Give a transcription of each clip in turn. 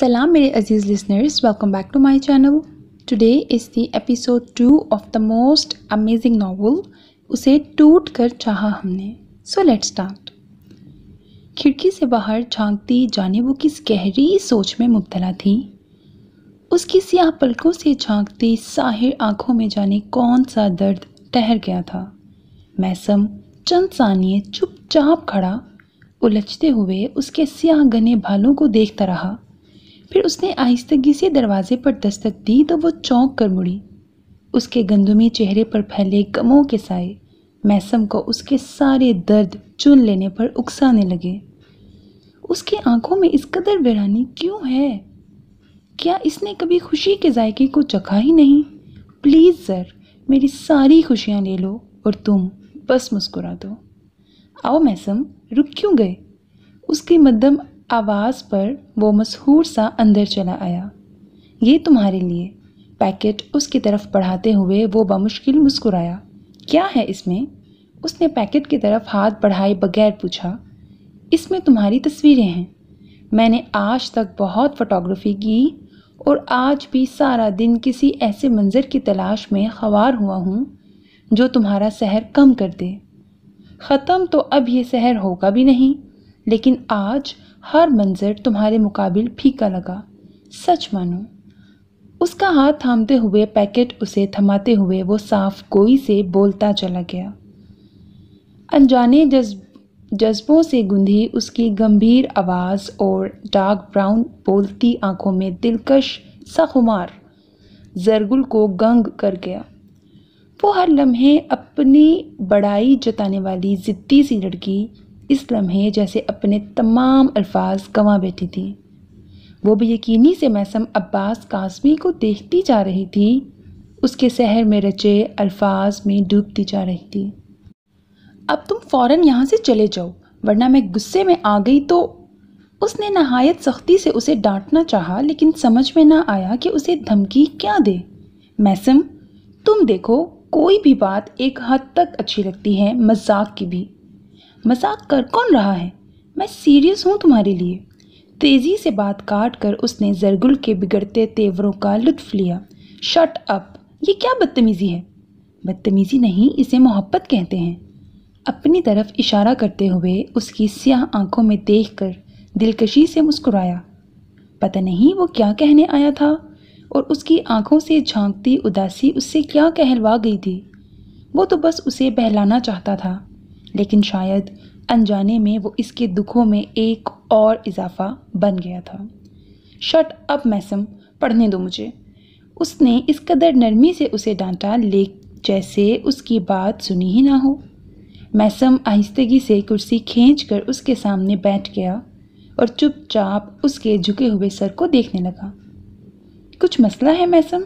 सलाम मेरे अजीज listeners welcome back to my channel today is the episode two of the most amazing novel उसे टूट कर चाह हमने सो लेट स्टार्ट खिड़की से बाहर झांकती जाने वो किस गहरी सोच में मुबतला थी उसकी सियाह पलकों से झांकती साहिर आंखों में जाने कौन सा दर्द ठहर गया था मैसम चंद सानिए चुपचाप खड़ा उलझते हुए उसके सियाह घने भालों को देखता रहा फिर उसने आहिस्तगी से दरवाजे पर दस्तक दी तो वो चौंक कर मुड़ी उसके गंदुमी चेहरे पर फैले गमों के साए मैसम को उसके सारे दर्द चुन लेने पर उकसाने लगे उसकी आंखों में इस कदर वीरानी क्यों है क्या इसने कभी खुशी के जायके को चखा ही नहीं प्लीज़ सर मेरी सारी खुशियाँ ले लो और तुम बस मुस्कुरा दो आओ मैसम रुक क्यों गए उसकी मद्दम आवाज़ पर वो मशहूर सा अंदर चला आया ये तुम्हारे लिए पैकेट उसकी तरफ बढ़ाते हुए वो बमुश्किल मुस्कुराया क्या है इसमें उसने पैकेट की तरफ हाथ बढ़ाए बगैर पूछा इसमें तुम्हारी तस्वीरें हैं मैंने आज तक बहुत फ़ोटोग्राफी की और आज भी सारा दिन किसी ऐसे मंज़र की तलाश में खवार हुआ हूँ जो तुम्हारा शहर कम कर दे ख़त्म तो अब ये शहर होगा भी नहीं लेकिन आज हर मंजर तुम्हारे मुकाबले फीका लगा सच मानो उसका हाथ थामते हुए पैकेट उसे थमाते हुए वो साफ गोई से बोलता चला गया अनजाने जज्बों से गुंधी उसकी गंभीर आवाज़ और डार्क ब्राउन बोलती आंखों में दिलकश सा खुमार जरगुल को गंग कर गया वो हर लम्हे अपनी बड़ाई जताने वाली ज़िद्दी सी लड़की इस लम्हे जैसे अपने तमाम अल्फाज गंवा बैठी थी वो भी यकीनी से मैसम अब्बास कासमी को देखती जा रही थी उसके शहर में रचे अल्फाज में डूबती जा रही थी अब तुम फ़ौर यहाँ से चले जाओ वरना मैं गुस्से में आ गई तो उसने नहायत सख्ती से उसे डांटना चाहा लेकिन समझ में ना आया कि उसे धमकी क्या दे मैसम तुम देखो कोई भी बात एक हद तक अच्छी लगती है मजाक की भी मजाक कर कौन रहा है मैं सीरियस हूँ तुम्हारे लिए तेज़ी से बात काट कर उसने जरगुल के बिगड़ते तेवरों का लुत्फ लिया शट अप ये क्या बदतमीज़ी है बदतमीज़ी नहीं इसे मोहब्बत कहते हैं अपनी तरफ इशारा करते हुए उसकी स्याह आंखों में देख कर दिलकशी से मुस्कुराया पता नहीं वो क्या कहने आया था और उसकी आंखों से झांकती उदासी उससे क्या कहलवा गई थी वो तो बस उसे बहलाना चाहता था लेकिन शायद अनजाने में वो इसके दुखों में एक और इजाफा बन गया था शट अप मैसम पढ़ने दो मुझे उसने इस कदर नरमी से उसे डांटा ले जैसे उसकी बात सुनी ही ना हो मैसम आहिस्तगी से कुर्सी खींच कर उसके सामने बैठ गया और चुपचाप उसके झुके हुए सर को देखने लगा कुछ मसला है मैसम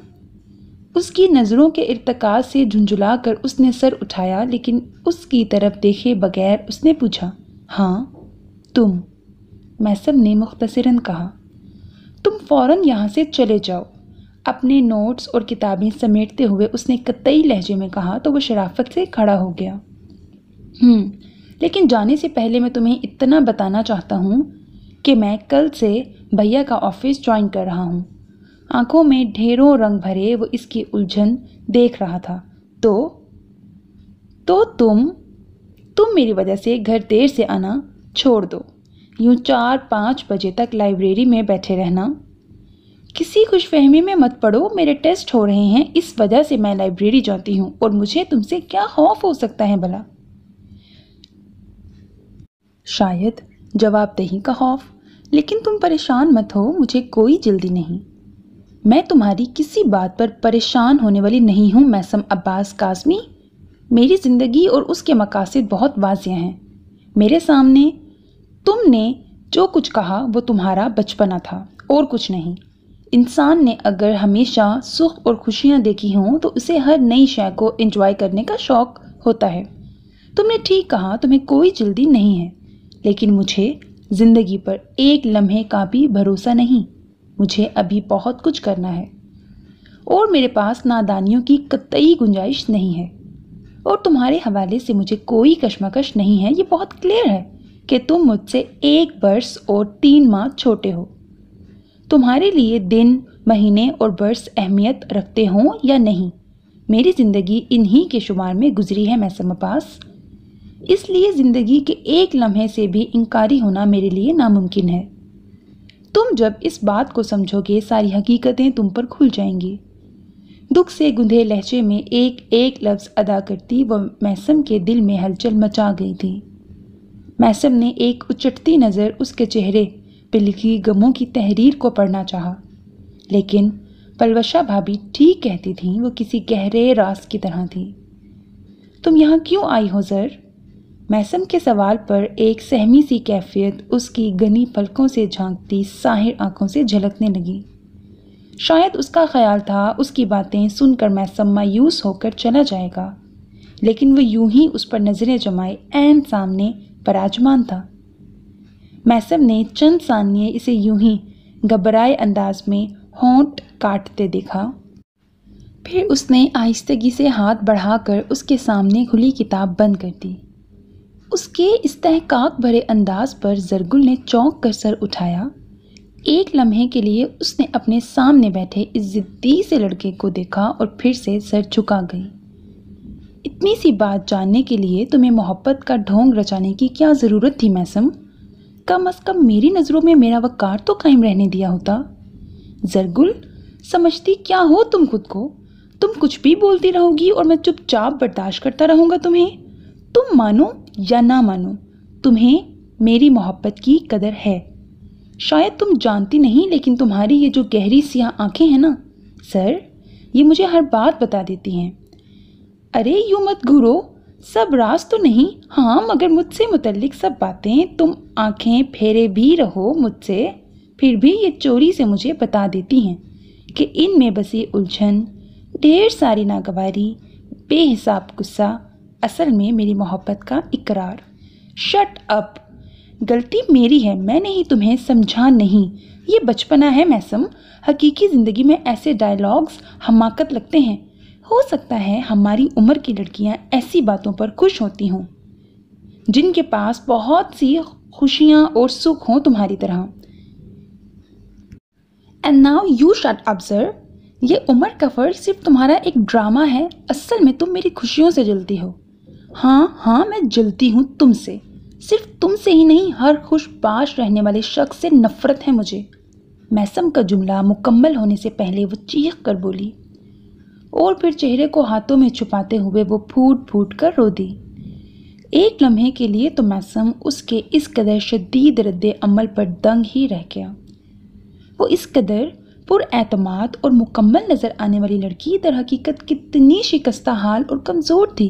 उसकी नज़रों के इरतका से झुंझुला कर उसने सर उठाया लेकिन उसकी तरफ देखे बगैर उसने पूछा हाँ तुम मैसम ने मुख्तसरन कहा तुम फ़ौर यहाँ से चले जाओ अपने नोट्स और किताबें समेटते हुए उसने कतई लहजे में कहा तो वो शराफत से खड़ा हो गया हम्म, लेकिन जाने से पहले मैं तुम्हें इतना बताना चाहता हूँ कि मैं कल से भैया का ऑफिस ज्वाइन कर रहा हूँ आंखों में ढेरों रंग भरे वो इसकी उलझन देख रहा था तो तो तुम तुम मेरी वजह से घर देर से आना छोड़ दो यूं चार पाँच बजे तक लाइब्रेरी में बैठे रहना किसी खुशफहमी फहमी में मत पड़ो मेरे टेस्ट हो रहे हैं इस वजह से मैं लाइब्रेरी जाती हूँ और मुझे तुमसे क्या खौफ हो सकता है भला शायद जवाबदेही का खौफ लेकिन तुम परेशान मत हो मुझे कोई जल्दी नहीं मैं तुम्हारी किसी बात पर परेशान होने वाली नहीं हूँ मैसम अब्बास कासमी मेरी ज़िंदगी और उसके मकासद बहुत वाज हैं मेरे सामने तुमने जो कुछ कहा वो तुम्हारा बचपना था और कुछ नहीं इंसान ने अगर हमेशा सुख और खुशियाँ देखी हों तो उसे हर नई शय को इंजॉय करने का शौक़ होता है तुमने ठीक कहा तुम्हें कोई जल्दी नहीं है लेकिन मुझे ज़िंदगी पर एक लम्हे का भी भरोसा नहीं मुझे अभी बहुत कुछ करना है और मेरे पास नादानियों की कतई गुंजाइश नहीं है और तुम्हारे हवाले से मुझे कोई कश्मकश नहीं है ये बहुत क्लियर है कि तुम मुझसे एक वर्ष और तीन माह छोटे हो तुम्हारे लिए दिन महीने और वर्ष अहमियत रखते हों या नहीं मेरी ज़िंदगी इन्हीं के शुमार में गुजरी है मैसम पास इसलिए ज़िंदगी के एक लम्हे से भी इंकारी होना मेरे लिए नामुमकिन है तुम जब इस बात को समझोगे सारी हकीकतें तुम पर खुल जाएंगी दुख से गुंधे लहजे में एक एक लफ्ज़ अदा करती वह मैसम के दिल में हलचल मचा गई थी मैसम ने एक उचटती नज़र उसके चेहरे पर लिखी गमों की तहरीर को पढ़ना चाहा लेकिन पलवशा भाभी ठीक कहती थी वो किसी गहरे रास की तरह थी तुम यहाँ क्यों आई हो ज़र मैसम के सवाल पर एक सहमी सी कैफियत उसकी गनी पलकों से झांकती साहिर आंखों से झलकने लगी शायद उसका ख्याल था उसकी बातें सुनकर मैसम मायूस होकर चला जाएगा लेकिन वह यूं ही उस पर नज़रें जमाए एन सामने पराजमान था मैसम ने चंद सानिए इसे यूं ही घबराए अंदाज में होंठ काटते देखा फिर उसने आहिस्तगी से हाथ बढ़ाकर उसके सामने खुली किताब बंद कर दी उसके इस्तेहकाक भरे अंदाज पर जरगुल ने चौंक कर सर उठाया एक लम्हे के लिए उसने अपने सामने बैठे इस ज़िद्दी से लड़के को देखा और फिर से सर झुका गई इतनी सी बात जानने के लिए तुम्हें मोहब्बत का ढोंग रचाने की क्या ज़रूरत थी मैसम कम अज़ कम मेरी नज़रों में मेरा वक़ार तो कायम रहने दिया होता जरगुल समझती क्या हो तुम खुद को तुम कुछ भी बोलती रहोगी और मैं चुपचाप बर्दाश्त करता रहूँगा तुम्हें तुम मानो या ना मानो तुम्हें मेरी मोहब्बत की कदर है शायद तुम जानती नहीं लेकिन तुम्हारी ये जो गहरी सियाह आंखें हैं ना सर ये मुझे हर बात बता देती हैं अरे यू मत घूरो सब राज तो नहीं हाँ मगर मुझसे मुतलक सब बातें तुम आंखें फेरे भी रहो मुझसे फिर भी ये चोरी से मुझे बता देती हैं कि इन में बसी उलझन ढेर सारी नागवारी बेहिसाब गुस्सा असल में मेरी मोहब्बत का इकरार शट अप गलती मेरी है मैंने ही तुम्हें समझा नहीं ये बचपना है मैसम हकीकी ज़िंदगी में ऐसे डायलॉग्स हमाकत लगते हैं हो सकता है हमारी उम्र की लड़कियां ऐसी बातों पर खुश होती हों जिनके पास बहुत सी खुशियां और सुख हों तुम्हारी तरह and now you should observe ये उम्र का सिर्फ तुम्हारा एक ड्रामा है असल में तुम मेरी खुशियों से जलती हो हाँ हाँ मैं जलती हूँ तुमसे सिर्फ तुमसे ही नहीं हर खुश पाश रहने वाले शख्स से नफरत है मुझे मैसम का जुमला मुकम्मल होने से पहले वो चीख कर बोली और फिर चेहरे को हाथों में छुपाते हुए वो फूट फूट कर रो दी एक लम्हे के लिए तो मैसम उसके इस कदर शदीद रद्द अमल पर दंग ही रह गया वो इस कदर पुरमाद और मुकम्मल नज़र आने वाली लड़की दर हकीकत कितनी शिकस्ता हाल और कमज़ोर थी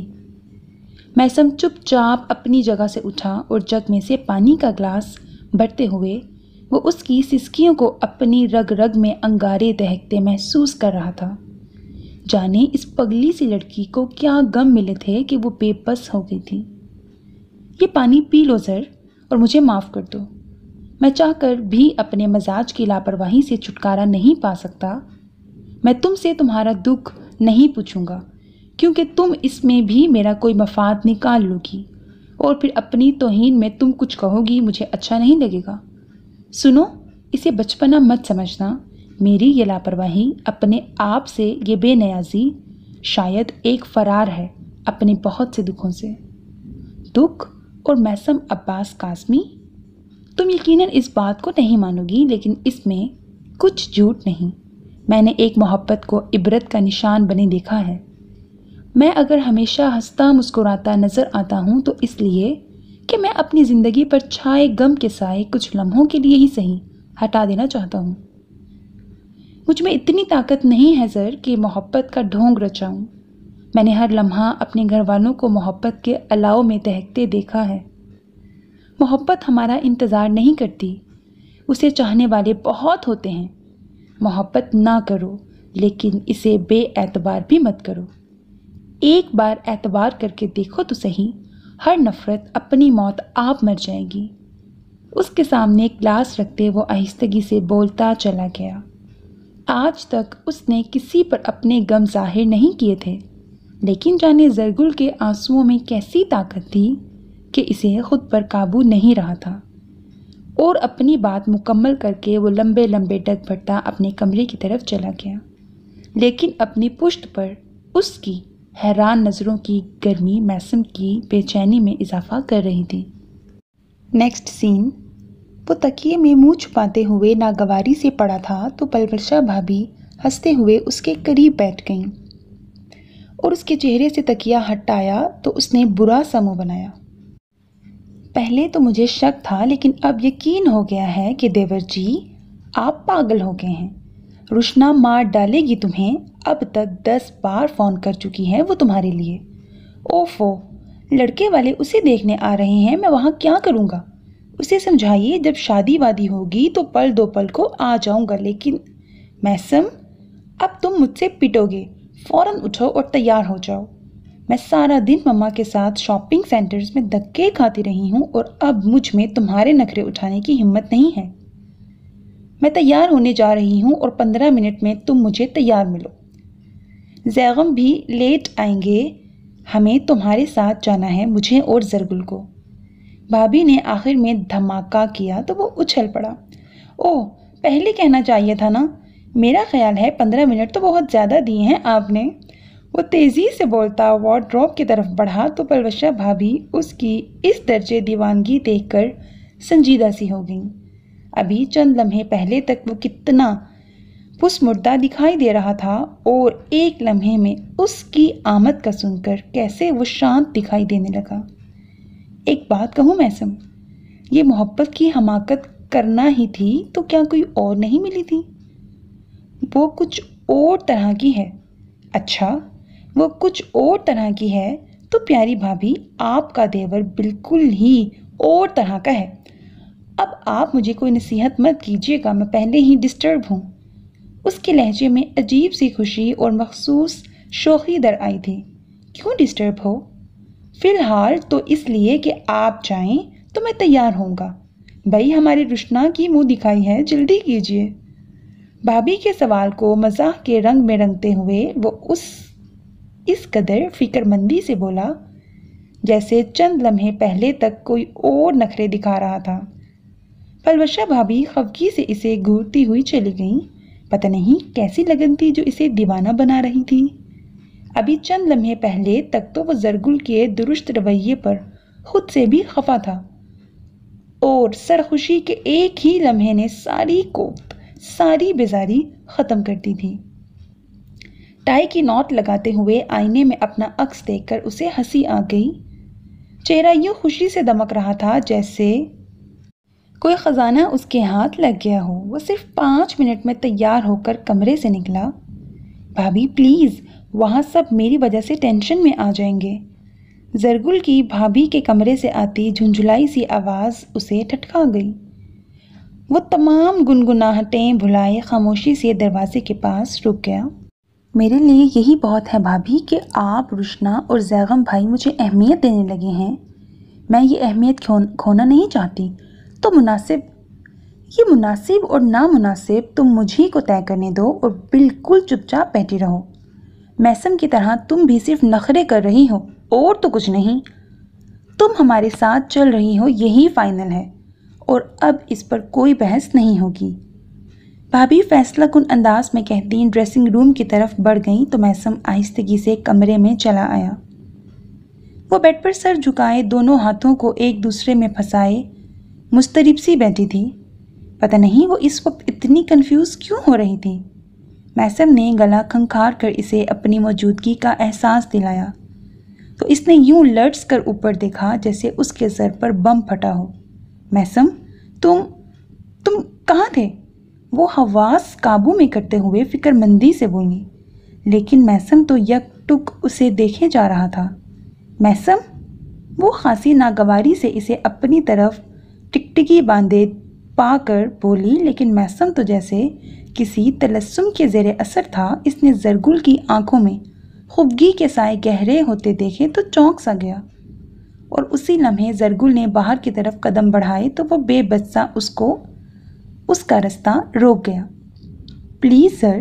मैसम चुपचाप अपनी जगह से उठा और जग में से पानी का ग्लास भरते हुए वो उसकी सिस्कियों को अपनी रग रग में अंगारे दहकते महसूस कर रहा था जाने इस पगली सी लड़की को क्या गम मिले थे कि वो बेबस हो गई थी ये पानी पी लो सर और मुझे माफ़ कर दो मैं चाहकर भी अपने मजाज की लापरवाही से छुटकारा नहीं पा सकता मैं तुमसे तुम्हारा दुख नहीं पूछूंगा क्योंकि तुम इसमें भी मेरा कोई मफाद निकाल लोगी और फिर अपनी तोहन में तुम कुछ कहोगी मुझे अच्छा नहीं लगेगा सुनो इसे बचपना मत समझना मेरी ये लापरवाही अपने आप से ये बेनयाजी शायद एक फरार है अपने बहुत से दुखों से दुख और मैसम अब्बास कासमी तुम यकीनन इस बात को नहीं मानोगी लेकिन इसमें कुछ झूठ नहीं मैंने एक मोहब्बत को इबरत का निशान बने देखा है मैं अगर हमेशा हंसता मुस्कुराता नज़र आता हूँ तो इसलिए कि मैं अपनी ज़िंदगी पर छाए गम के साए कुछ लम्हों के लिए ही सही हटा देना चाहता हूँ मुझ में इतनी ताकत नहीं है सर कि मोहब्बत का ढोंग रचाऊँ मैंने हर लम्हा अपने घर वालों को मोहब्बत के अलाव में तहकते देखा है मोहब्बत हमारा इंतज़ार नहीं करती उसे चाहने वाले बहुत होते हैं मोहब्बत ना करो लेकिन इसे बेएतबार भी मत करो एक बार एतबार करके देखो तो सही हर नफ़रत अपनी मौत आप मर जाएगी उसके सामने ग्लास रखते वो आहिस्तगी से बोलता चला गया आज तक उसने किसी पर अपने गम जाहिर नहीं किए थे लेकिन जाने जरगुल के आंसुओं में कैसी ताकत थी कि इसे खुद पर काबू नहीं रहा था और अपनी बात मुकम्मल करके वो लंबे लंबे डग भरता अपने कमरे की तरफ चला गया लेकिन अपनी पुष्ट पर उसकी हैरान नज़रों की गर्मी मैसम की बेचैनी में इजाफा कर रही थी नेक्स्ट सीन वो तकिए में मुंह छुपाते हुए नागवारी से पड़ा था तो पलवर्षा भाभी हंसते हुए उसके करीब बैठ गईं और उसके चेहरे से तकिया हटाया तो उसने बुरा सा मुँह बनाया पहले तो मुझे शक था लेकिन अब यकीन हो गया है कि देवर जी आप पागल हो गए हैं रुशना मार डालेगी तुम्हें अब तक दस बार फ़ोन कर चुकी है वो तुम्हारे लिए ओफो लड़के वाले उसे देखने आ रहे हैं मैं वहाँ क्या करूँगा उसे समझाइए जब शादी वादी होगी तो पल दो पल को आ जाऊँगा लेकिन मैसम अब तुम मुझसे पिटोगे फ़ौर उठो और तैयार हो जाओ मैं सारा दिन मम्मा के साथ शॉपिंग सेंटर्स में धक्के खाती रही हूँ और अब मुझ में तुम्हारे नखरे उठाने की हिम्मत नहीं है मैं तैयार होने जा रही हूँ और पंद्रह मिनट में तुम मुझे तैयार मिलो जैगम भी लेट आएंगे हमें तुम्हारे साथ जाना है मुझे और जरगुल को भाभी ने आखिर में धमाका किया तो वो उछल पड़ा ओह पहले कहना चाहिए था ना मेरा ख्याल है पंद्रह मिनट तो बहुत ज़्यादा दिए हैं आपने वो तेज़ी से बोलता वार्ड्रॉप की तरफ बढ़ा तो पलवशा भाभी उसकी इस दर्जे दीवानगी देखकर संजीदा सी हो गई अभी चंद लम्हे पहले तक वो कितना पुसमुर्दा दिखाई दे रहा था और एक लम्हे में उसकी आमद का सुनकर कैसे वो शांत दिखाई देने लगा एक बात कहूँ मैसम ये मोहब्बत की हमाकत करना ही थी तो क्या कोई और नहीं मिली थी वो कुछ और तरह की है अच्छा वो कुछ और तरह की है तो प्यारी भाभी आपका देवर बिल्कुल ही और तरह का है अब आप मुझे कोई नसीहत मत कीजिएगा मैं पहले ही डिस्टर्ब हूँ उसके लहजे में अजीब सी खुशी और मखसूस शोखी दर आई थी क्यों डिस्टर्ब हो फ़िलहाल तो इसलिए कि आप जाएं तो मैं तैयार होऊंगा भाई हमारी रुशना की मुंह दिखाई है जल्दी कीजिए भाभी के सवाल को मजाक के रंग में रंगते हुए वो उस इस कदर फिक्रमंदी से बोला जैसे चंद लम्हे पहले तक कोई और नखरे दिखा रहा था फलवशा भाभी खफगी से इसे घूरती हुई चली गई पता नहीं कैसी लगन थी जो इसे दीवाना बना रही थी अभी चंद लम्हे पहले तक तो वह जरगुल के दुरुस्त रवैये पर खुद से भी खफा था और सरखुशी के एक ही लम्हे ने सारी कोप सारी बेजारी ख़त्म कर दी थी टाई की नोट लगाते हुए आईने में अपना अक्स देखकर उसे हंसी आ गई चेहरा यूँ खुशी से दमक रहा था जैसे कोई ख़ज़ाना उसके हाथ लग गया हो वो सिर्फ पाँच मिनट में तैयार होकर कमरे से निकला भाभी प्लीज़ वहाँ सब मेरी वजह से टेंशन में आ जाएंगे जरगुल की भाभी के कमरे से आती झुंझुलाई सी आवाज़ उसे ठटका गई वो तमाम गुनगुनाहटें भुलाए खामोशी से दरवाजे के पास रुक गया मेरे लिए यही बहुत है भाभी कि आप रुशना और जैगम भाई मुझे अहमियत देने लगे हैं मैं ये अहमियत खो खोना नहीं चाहती तो मुनासिब ये मुनासिब और नामुनासिब तुम ही को तय करने दो और बिल्कुल चुपचाप बैठी रहो मैसम की तरह तुम भी सिर्फ नखरे कर रही हो और तो कुछ नहीं तुम हमारे साथ चल रही हो यही फाइनल है और अब इस पर कोई बहस नहीं होगी भाभी फैसला कुन अंदाज में कहती ड्रेसिंग रूम की तरफ बढ़ गई तो मैसम आहिस्तगी से कमरे में चला आया वो बेड पर सर झुकाए दोनों हाथों को एक दूसरे में फंसाए मुस्तरब सी बैठी थी पता नहीं वो इस वक्त इतनी कंफ्यूज क्यों हो रही थी मैसम ने गला खंखार कर इसे अपनी मौजूदगी का एहसास दिलाया तो इसने यूं लट्स कर ऊपर देखा जैसे उसके सर पर बम फटा हो मैसम तुम तुम कहाँ थे वो हवास काबू में करते हुए फिक्रमंदी से बोली लेकिन मैसम तो यक टुक उसे देखे जा रहा था मैसम वो खासी नागवारी से इसे अपनी तरफ टिकटिकी बांधे पाकर बोली लेकिन मैसम तो जैसे किसी तलस्म के जेर असर था इसने जरगुल की आंखों में खुबगी के साए गहरे होते देखे तो चौंक सा गया और उसी लम्हे जरगुल ने बाहर की तरफ कदम बढ़ाए तो वह बेबसा उसको उसका रास्ता रोक गया प्लीज़ सर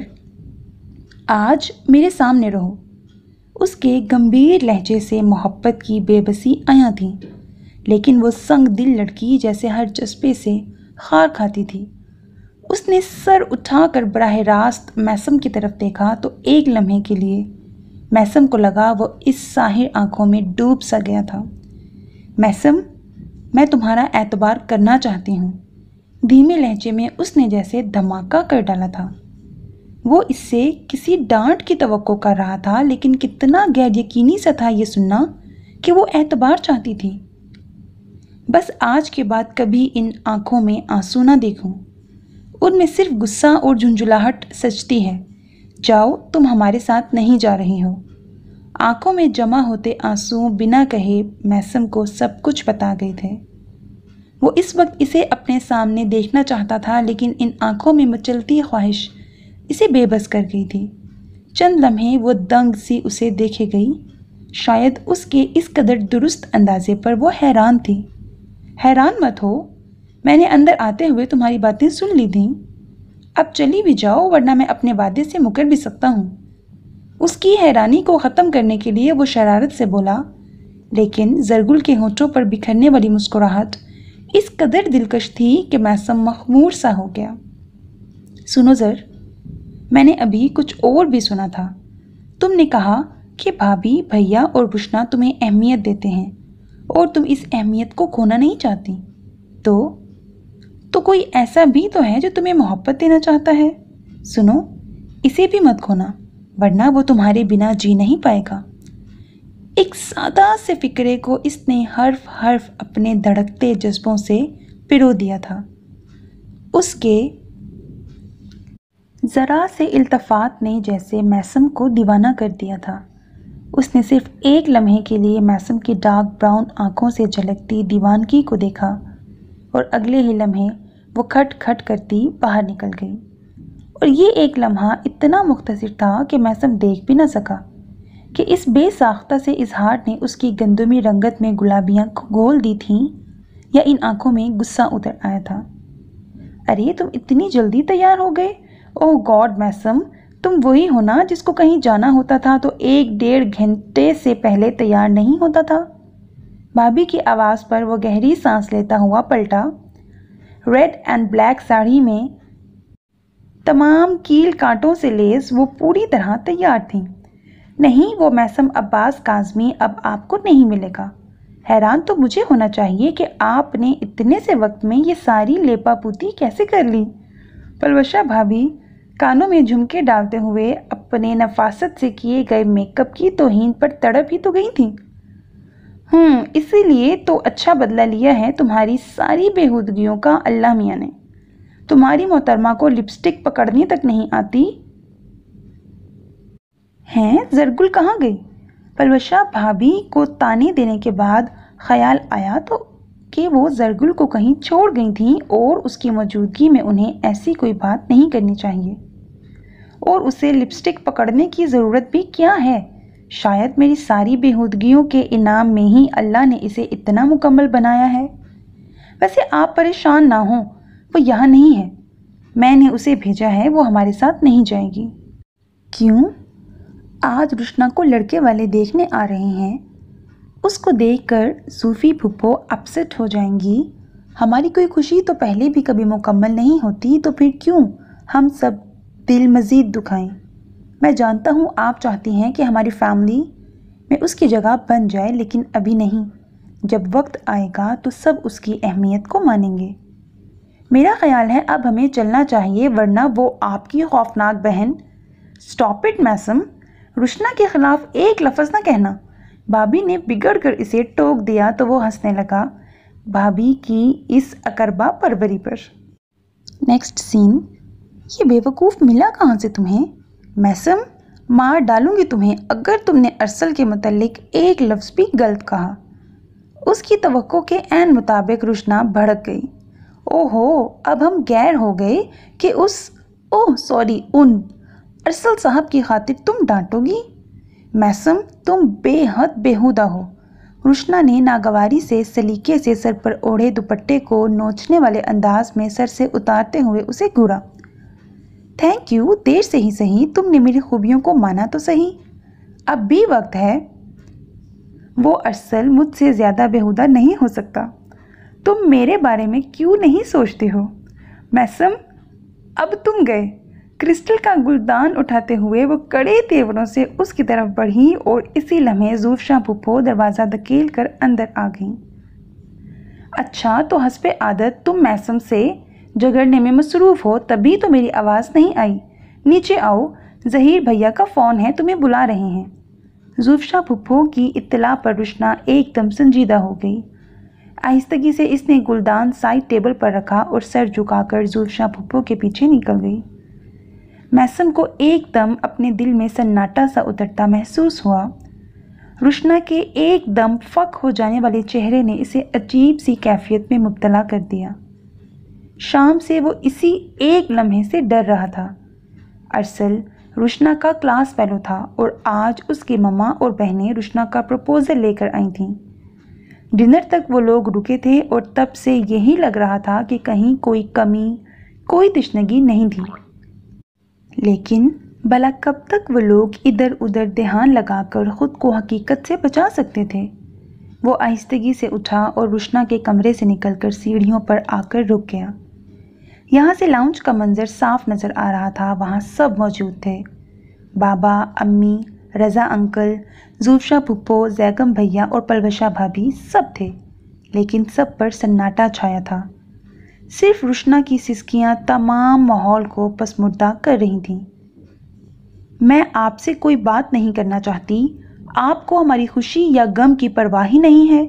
आज मेरे सामने रहो उसके गंभीर लहजे से मोहब्बत की बेबसी आया थी लेकिन वो संग दिल लड़की जैसे हर जज्बे से खार खाती थी उसने सर उठाकर बराह रास्त मैसम की तरफ देखा तो एक लम्हे के लिए मैसम को लगा वो इस साहिर आंखों में डूब सा गया था मैसम मैं तुम्हारा एतबार करना चाहती हूँ धीमे लहजे में उसने जैसे धमाका कर डाला था वो इससे किसी डांट की तवक्को कर रहा था लेकिन कितना गैर यकीनी सा था ये सुनना कि वो एतबार चाहती थी बस आज के बाद कभी इन आँखों में आंसू ना देखूं। उनमें सिर्फ गुस्सा और झुंझुलाहट सचती है जाओ तुम हमारे साथ नहीं जा रही हो आंखों में जमा होते आंसू बिना कहे मैसम को सब कुछ बता गए थे वो इस वक्त इसे अपने सामने देखना चाहता था लेकिन इन आंखों में मचलती ख्वाहिश इसे बेबस कर गई थी चंद लम्हे वो दंग सी उसे देखे गई शायद उसके इस कदर दुरुस्त अंदाजे पर वो हैरान थी हैरान मत हो मैंने अंदर आते हुए तुम्हारी बातें सुन ली थीं अब चली भी जाओ वरना मैं अपने वादे से मुकर भी सकता हूँ उसकी हैरानी को ख़त्म करने के लिए वो शरारत से बोला लेकिन जरगुल के होठों पर बिखरने वाली मुस्कुराहट इस कदर दिलकश थी कि मैसम मखमूर सा हो गया सुनो ज़र मैंने अभी कुछ और भी सुना था तुमने कहा कि भाभी भैया और बुशना तुम्हें अहमियत देते हैं और तुम इस अहमियत को खोना नहीं चाहती तो तो कोई ऐसा भी तो है जो तुम्हें मोहब्बत देना चाहता है सुनो इसे भी मत खोना वरना वो तुम्हारे बिना जी नहीं पाएगा एक सादा से फिक्रे को इसने हर्फ हर्फ अपने धड़कते जज्बों से पिरो दिया था उसके ज़रा से इल्तफात ने जैसे मैसम को दीवाना कर दिया था उसने सिर्फ एक लम्हे के लिए मैसम की डार्क ब्राउन आंखों से झलकती दीवानगी को देखा और अगले ही लम्हे वो खट खट करती बाहर निकल गई और ये एक लम्हा इतना मुख्तर था कि मैसम देख भी ना सका कि इस बेसाख्ता से इजहार ने उसकी गंदमी रंगत में गुलाबियाँ घोल दी थीं या इन आंखों में गुस्सा उतर आया था अरे तुम इतनी जल्दी तैयार हो गए ओह गॉड मैसम तुम वही हो ना जिसको कहीं जाना होता था तो एक डेढ़ घंटे से पहले तैयार नहीं होता था भाभी की आवाज़ पर वो गहरी सांस लेता हुआ पलटा रेड एंड ब्लैक साड़ी में तमाम कील कांटों से लेस वो पूरी तरह तैयार थी नहीं वो मैसम अब्बास काजमी अब आपको नहीं मिलेगा हैरान तो मुझे होना चाहिए कि आपने इतने से वक्त में ये सारी लेपापूती कैसे कर ली पलवशा भाभी कानों में झुमके डालते हुए अपने नफासत से किए गए मेकअप की तोहन पर तड़प ही तो गई थी हम्म इसीलिए तो अच्छा बदला लिया है तुम्हारी सारी बेहूदगियों का अल्लाह मियाँ ने तुम्हारी मोहतरमा को लिपस्टिक पकड़ने तक नहीं आती हैं जरगुल कहाँ गई पलवशा भाभी को ताने देने के बाद ख्याल आया तो कि वो जरगुल को कहीं छोड़ गई थी और उसकी मौजूदगी में उन्हें ऐसी कोई बात नहीं करनी चाहिए और उसे लिपस्टिक पकड़ने की ज़रूरत भी क्या है शायद मेरी सारी बेहूदगियों के इनाम में ही अल्लाह ने इसे इतना मुकम्मल बनाया है वैसे आप परेशान ना हों वो यहाँ नहीं है मैंने उसे भेजा है वो हमारे साथ नहीं जाएगी क्यों आज रुशना को लड़के वाले देखने आ रहे हैं उसको देखकर सूफ़ी भुप्पो अपसेट हो जाएंगी हमारी कोई खुशी तो पहले भी कभी मुकम्मल नहीं होती तो फिर क्यों हम सब दिल मज़ीद दुखाएं मैं जानता हूँ आप चाहती हैं कि हमारी फैमिली में उसकी जगह बन जाए लेकिन अभी नहीं जब वक्त आएगा तो सब उसकी अहमियत को मानेंगे मेरा ख्याल है अब हमें चलना चाहिए वरना वो आपकी खौफनाक बहन स्टॉप इट मैसम रुशना के ख़िलाफ़ एक लफ्ज़ ना कहना भाभी ने बिगड़ कर इसे टोक दिया तो वो हंसने लगा भाभी की इस अकरबा परवरी पर नेक्स्ट सीन ये बेवकूफ़ मिला कहाँ से तुम्हें मैसम मार डालूंगी तुम्हें अगर तुमने अरसल के मतलब एक लफ्ज़ भी गलत कहा उसकी तो के एन मुताबिक रुशना भड़क गई ओहो अब हम गैर हो गए कि उस ओह सॉरी उन अरसल साहब की खातिर तुम डांटोगी मैसम तुम बेहद बेहुदा हो रुशना ने नागवारी से सलीके से सर पर ओढ़े दुपट्टे को नोचने वाले अंदाज में सर से उतारते हुए उसे घूरा थैंक यू देर से ही सही तुमने मेरी खूबियों को माना तो सही अब भी वक्त है वो असल मुझसे ज़्यादा बेहुदा नहीं हो सकता तुम मेरे बारे में क्यों नहीं सोचते हो मैसम अब तुम गए क्रिस्टल का गुलदान उठाते हुए वो कड़े तेवरों से उसकी तरफ बढ़ी और इसी लम्हे जूफशा पुप्पो दरवाज़ा धकेल कर अंदर आ गई अच्छा तो हंसपे आदत तुम मैसम से झगड़ने में मसरूफ़ हो तभी तो मेरी आवाज़ नहीं आई नीचे आओ जहीर भैया का फ़ोन है तुम्हें बुला रहे हैं जुल्फशा पुप्पो की इत्तला पर रुशना एकदम संजीदा हो गई आहिस्तगी से इसने गुलदान साइड टेबल पर रखा और सर झुकाकर जुल्फा पुप्पो के पीछे निकल गई मैसम को एकदम अपने दिल में सन्नाटा सा उतरता महसूस हुआ रुशना के एकदम फ़क हो जाने वाले चेहरे ने इसे अजीब सी कैफियत में मुबतला कर दिया शाम से वो इसी एक लम्हे से डर रहा था अरसल रुशना का क्लास फैलो था और आज उसके ममा और बहनें रुशना का प्रपोज़ल लेकर आई थीं डिनर तक वो लोग रुके थे और तब से यही लग रहा था कि कहीं कोई कमी कोई दिशनगी नहीं थी लेकिन भला कब तक वो लोग इधर उधर ध्यान लगाकर ख़ुद को हकीकत से बचा सकते थे वो आहिस्तगी से उठा और रुशना के कमरे से निकलकर सीढ़ियों पर आकर रुक गया यहाँ से लाउंज का मंज़र साफ नज़र आ रहा था वहाँ सब मौजूद थे बाबा अम्मी रज़ा अंकल जूफशा पुप्पो जैगम भैया और पलवशा भाभी सब थे लेकिन सब पर सन्नाटा छाया था सिर्फ रुशना की सिसकियाँ तमाम माहौल को पसमुर्दा कर रही थीं मैं आपसे कोई बात नहीं करना चाहती आपको हमारी खुशी या गम की परवाह ही नहीं है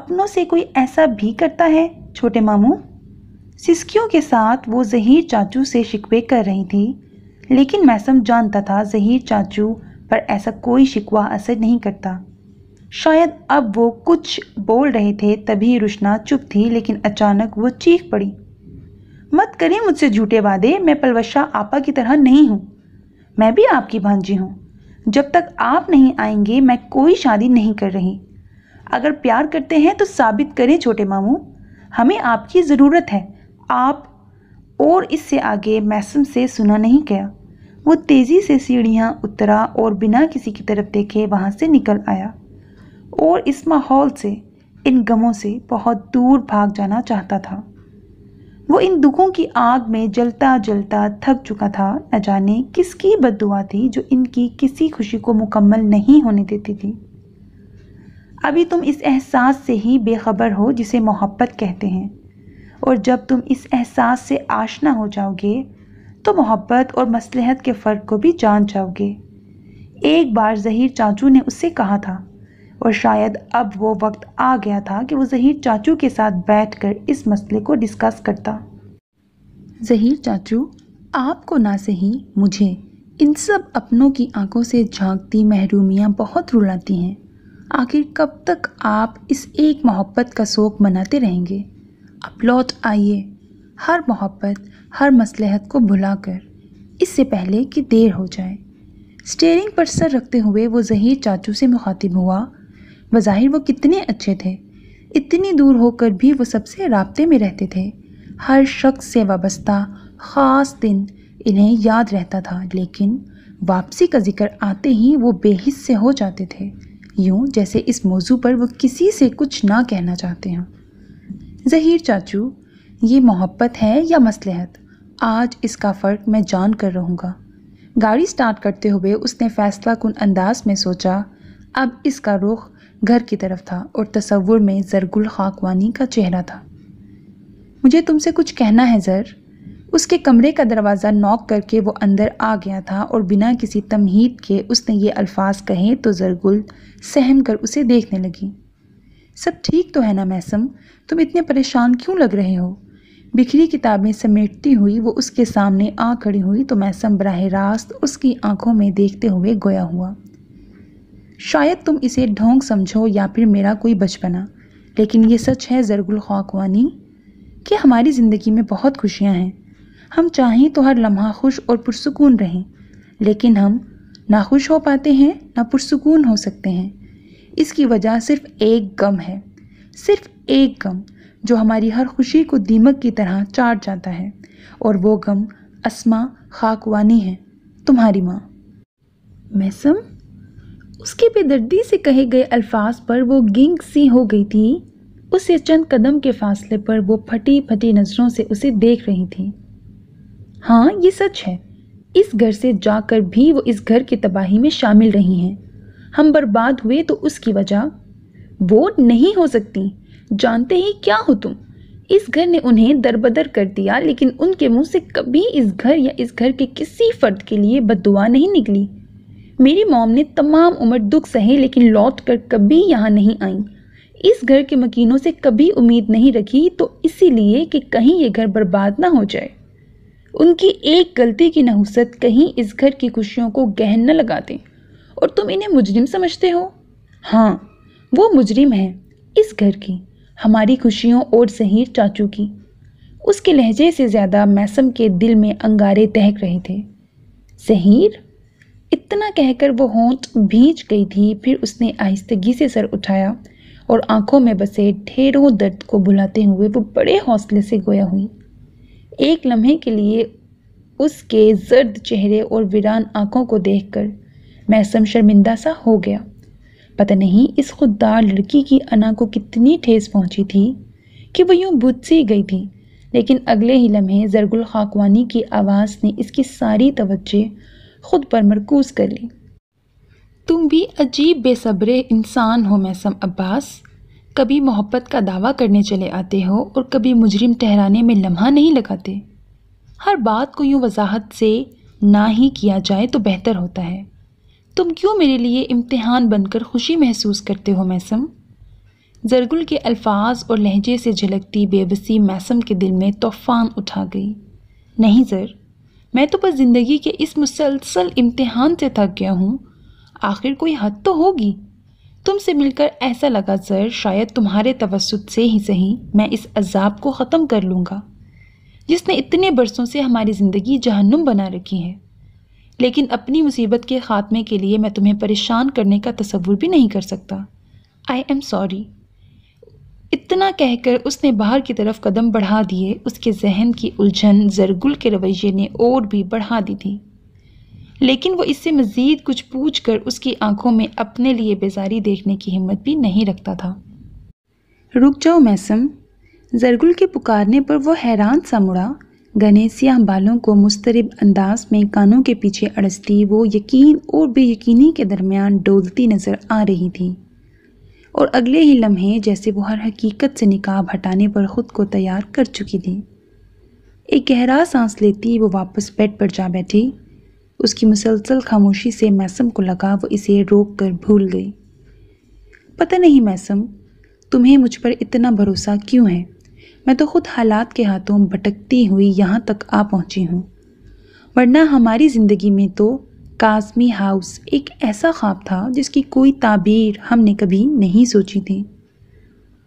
अपनों से कोई ऐसा भी करता है छोटे मामू सिस्कियों के साथ वो जहीर चाचू से शिकवे कर रही थी लेकिन मैसम जानता था जहीर चाचू पर ऐसा कोई शिकवा असर नहीं करता शायद अब वो कुछ बोल रहे थे तभी रुशना चुप थी लेकिन अचानक वो चीख पड़ी मत करें मुझसे झूठे वादे मैं पलवशा आपा की तरह नहीं हूँ मैं भी आपकी भांजी हूँ जब तक आप नहीं आएंगे मैं कोई शादी नहीं कर रही अगर प्यार करते हैं तो साबित करें छोटे मामू हमें आपकी ज़रूरत है आप और इससे आगे मैसम से सुना नहीं गया वो तेज़ी से सीढ़ियाँ उतरा और बिना किसी की तरफ देखे वहाँ से निकल आया और इस माहौल से इन गमों से बहुत दूर भाग जाना चाहता था वो इन दुखों की आग में जलता जलता थक चुका था न जाने किसकी बदुआ थी जो इनकी किसी खुशी को मुकम्मल नहीं होने देती थी अभी तुम इस एहसास से ही बेखबर हो जिसे मोहब्बत कहते हैं और जब तुम इस एहसास से आशना हो जाओगे तो मोहब्बत और मसलहत के फ़र्क को भी जान जाओगे एक बार जहीर चाचू ने उससे कहा था और शायद अब वो वक्त आ गया था कि वो जहीर चाचू के साथ बैठकर इस मसले को डिस्कस करता जहीर चाचू आपको ना सही मुझे इन सब अपनों की आंखों से झांकती महरूमियाँ बहुत रुलाती हैं आखिर कब तक आप इस एक मोहब्बत का शोक मनाते रहेंगे अब लौट आइए हर मोहब्बत हर मसलहत को भुलाकर इससे पहले कि देर हो जाए स्टेयरिंग पर सर रखते हुए वो जहीर चाचू से मुखातिब हुआ बज़ाहिर वो कितने अच्छे थे इतनी दूर होकर भी वो सबसे रबते में रहते थे हर शख्स से वाबस्ता ख़ास दिन इन्हें याद रहता था लेकिन वापसी का जिक्र आते ही वो बेहिस से हो जाते थे यूँ जैसे इस मौजू पर वो किसी से कुछ ना कहना चाहते हों जहीर चाचू ये मोहब्बत है या मसलहत आज इसका फ़र्क मैं जान कर रहूँगा गाड़ी स्टार्ट करते हुए उसने फ़ैसला कन अंदाज में सोचा अब इसका रुख घर की तरफ था और तस्वुर में जरगुल खाकवानी का चेहरा था मुझे तुमसे कुछ कहना है ज़र उसके कमरे का दरवाज़ा नॉक करके वो अंदर आ गया था और बिना किसी तमहीद के उसने ये अल्फाज कहे तो जरगुल सहम कर उसे देखने लगी सब ठीक तो है ना मैसम तुम इतने परेशान क्यों लग रहे हो बिखरी किताबें समेटती हुई वो उसके सामने आ खड़ी हुई तो मैं बरह रास्त उसकी आंखों में देखते हुए गोया हुआ शायद तुम इसे ढोंग समझो या फिर मेरा कोई बचपना लेकिन ये सच है जरगुल खाकवानी कि हमारी ज़िंदगी में बहुत खुशियाँ हैं हम चाहें तो हर लम्हा खुश और पुरसकून रहें लेकिन हम ना खुश हो पाते हैं ना पुरसकून हो सकते हैं इसकी वजह सिर्फ एक गम है सिर्फ एक गम जो हमारी हर खुशी को दीमक की तरह चाट जाता है और वो गम असमा खाकवानी है तुम्हारी माँ मैसम उसके बेदर्दी से कहे गए अल्फाज पर वो गिंग सी हो गई थी उससे चंद कदम के फासले पर वो फटी फटी नज़रों से उसे देख रही थी हाँ ये सच है इस घर से जाकर भी वो इस घर की तबाही में शामिल रही हैं हम बर्बाद हुए तो उसकी वजह वो नहीं हो सकती जानते ही क्या हो तुम इस घर ने उन्हें दरबदर कर दिया लेकिन उनके मुंह से कभी इस घर या इस घर के किसी फर्द के लिए बदुआ नहीं निकली मेरी मॉम ने तमाम उम्र दुख सहे लेकिन लौट कर कभी यहाँ नहीं आई इस घर के मकीनों से कभी उम्मीद नहीं रखी तो इसीलिए कि कहीं ये घर बर्बाद ना हो जाए उनकी एक गलती की नहुसत कहीं इस घर की खुशियों को गहन न लगा दें और तुम इन्हें मुजरिम समझते हो हाँ वो मुजरिम है इस घर की हमारी खुशियों और सहीर चाचू की उसके लहजे से ज़्यादा मैसम के दिल में अंगारे तहक रहे थे सहीर इतना कहकर वो होंठ भींच गई थी फिर उसने आहिस्तगी से सर उठाया और आंखों में बसे ढेरों दर्द को बुलाते हुए वो बड़े हौसले से गोया हुई एक लम्हे के लिए उसके जर्द चेहरे और वीरान आंखों को देखकर मैसम शर्मिंदा सा हो गया पता नहीं इस खुददार लड़की की अना को कितनी ठेस पहुंची थी कि वह यूं बुझ सी गई थी लेकिन अगले ही लम्हे जरगुल खाकवानी की आवाज़ ने इसकी सारी तवज्जो खुद पर मरकूज कर ली तुम भी अजीब बेसब्रे इंसान हो मैसम अब्बास कभी मोहब्बत का दावा करने चले आते हो और कभी मुजरिम ठहराने में लम्हा नहीं लगाते हर बात को यूँ वजाहत से ना ही किया जाए तो बेहतर होता है तुम क्यों मेरे लिए इम्तिहान बनकर खुशी महसूस करते हो मैसम जरगुल के अल्फाज और लहजे से झलकती बेबसी मैसम के दिल में तूफ़ान उठा गई नहीं ज़र मैं तो बस ज़िंदगी के इस मुसलसल इम्तिहान से थक गया हूँ आखिर कोई हद तो होगी तुमसे मिलकर ऐसा लगा सर शायद तुम्हारे तवसत से ही सही मैं इस अजाब को ख़त्म कर लूँगा जिसने इतने बरसों से हमारी ज़िंदगी जहन्नुम बना रखी है लेकिन अपनी मुसीबत के ख़ात्मे के लिए मैं तुम्हें परेशान करने का तस्वुर भी नहीं कर सकता आई एम सॉरी इतना कहकर उसने बाहर की तरफ कदम बढ़ा दिए उसके जहन की उलझन जरगुल के रवैये ने और भी बढ़ा दी थी लेकिन वो इससे मज़ीद कुछ पूछ कर उसकी आंखों में अपने लिए बेजारी देखने की हिम्मत भी नहीं रखता था रुक जाओ मैसम जरगुल के पुकारने पर वो हैरान सा मुड़ा गनेसिया बालों को मुस्तरब अंदाज में कानों के पीछे अड़सती वो यकीन और बेयकीनी के दरमियान डोलती नज़र आ रही थी और अगले ही लम्हे जैसे वो हर हकीकत से निकाब हटाने पर ख़ुद को तैयार कर चुकी थी एक गहरा सांस लेती वो वापस बेड पर जा बैठी उसकी मुसलसल खामोशी से मैसम को लगा वो इसे रोक कर भूल गई पता नहीं मैसम तुम्हें मुझ पर इतना भरोसा क्यों है मैं तो खुद हालात के हाथों भटकती हुई यहाँ तक आ पहुँची हूँ वरना हमारी ज़िंदगी में तो काजमी हाउस एक ऐसा ख्वाब था जिसकी कोई ताबीर हमने कभी नहीं सोची थी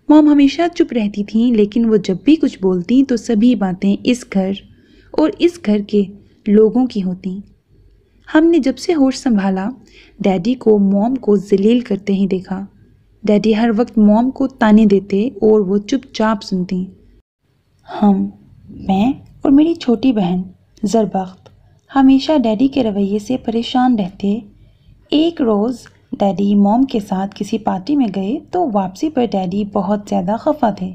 मोम हमेशा चुप रहती थी लेकिन वो जब भी कुछ बोलती तो सभी बातें इस घर और इस घर के लोगों की होती हमने जब से होश संभाला डैडी को मोम को जलील करते ही देखा डैडी हर वक्त मोम को ताने देते और वो चुपचाप सुनती हम मैं और मेरी छोटी बहन ज़रबख्त हमेशा डैडी के रवैये से परेशान रहते एक रोज़ डैडी मॉम के साथ किसी पार्टी में गए तो वापसी पर डैडी बहुत ज़्यादा खफा थे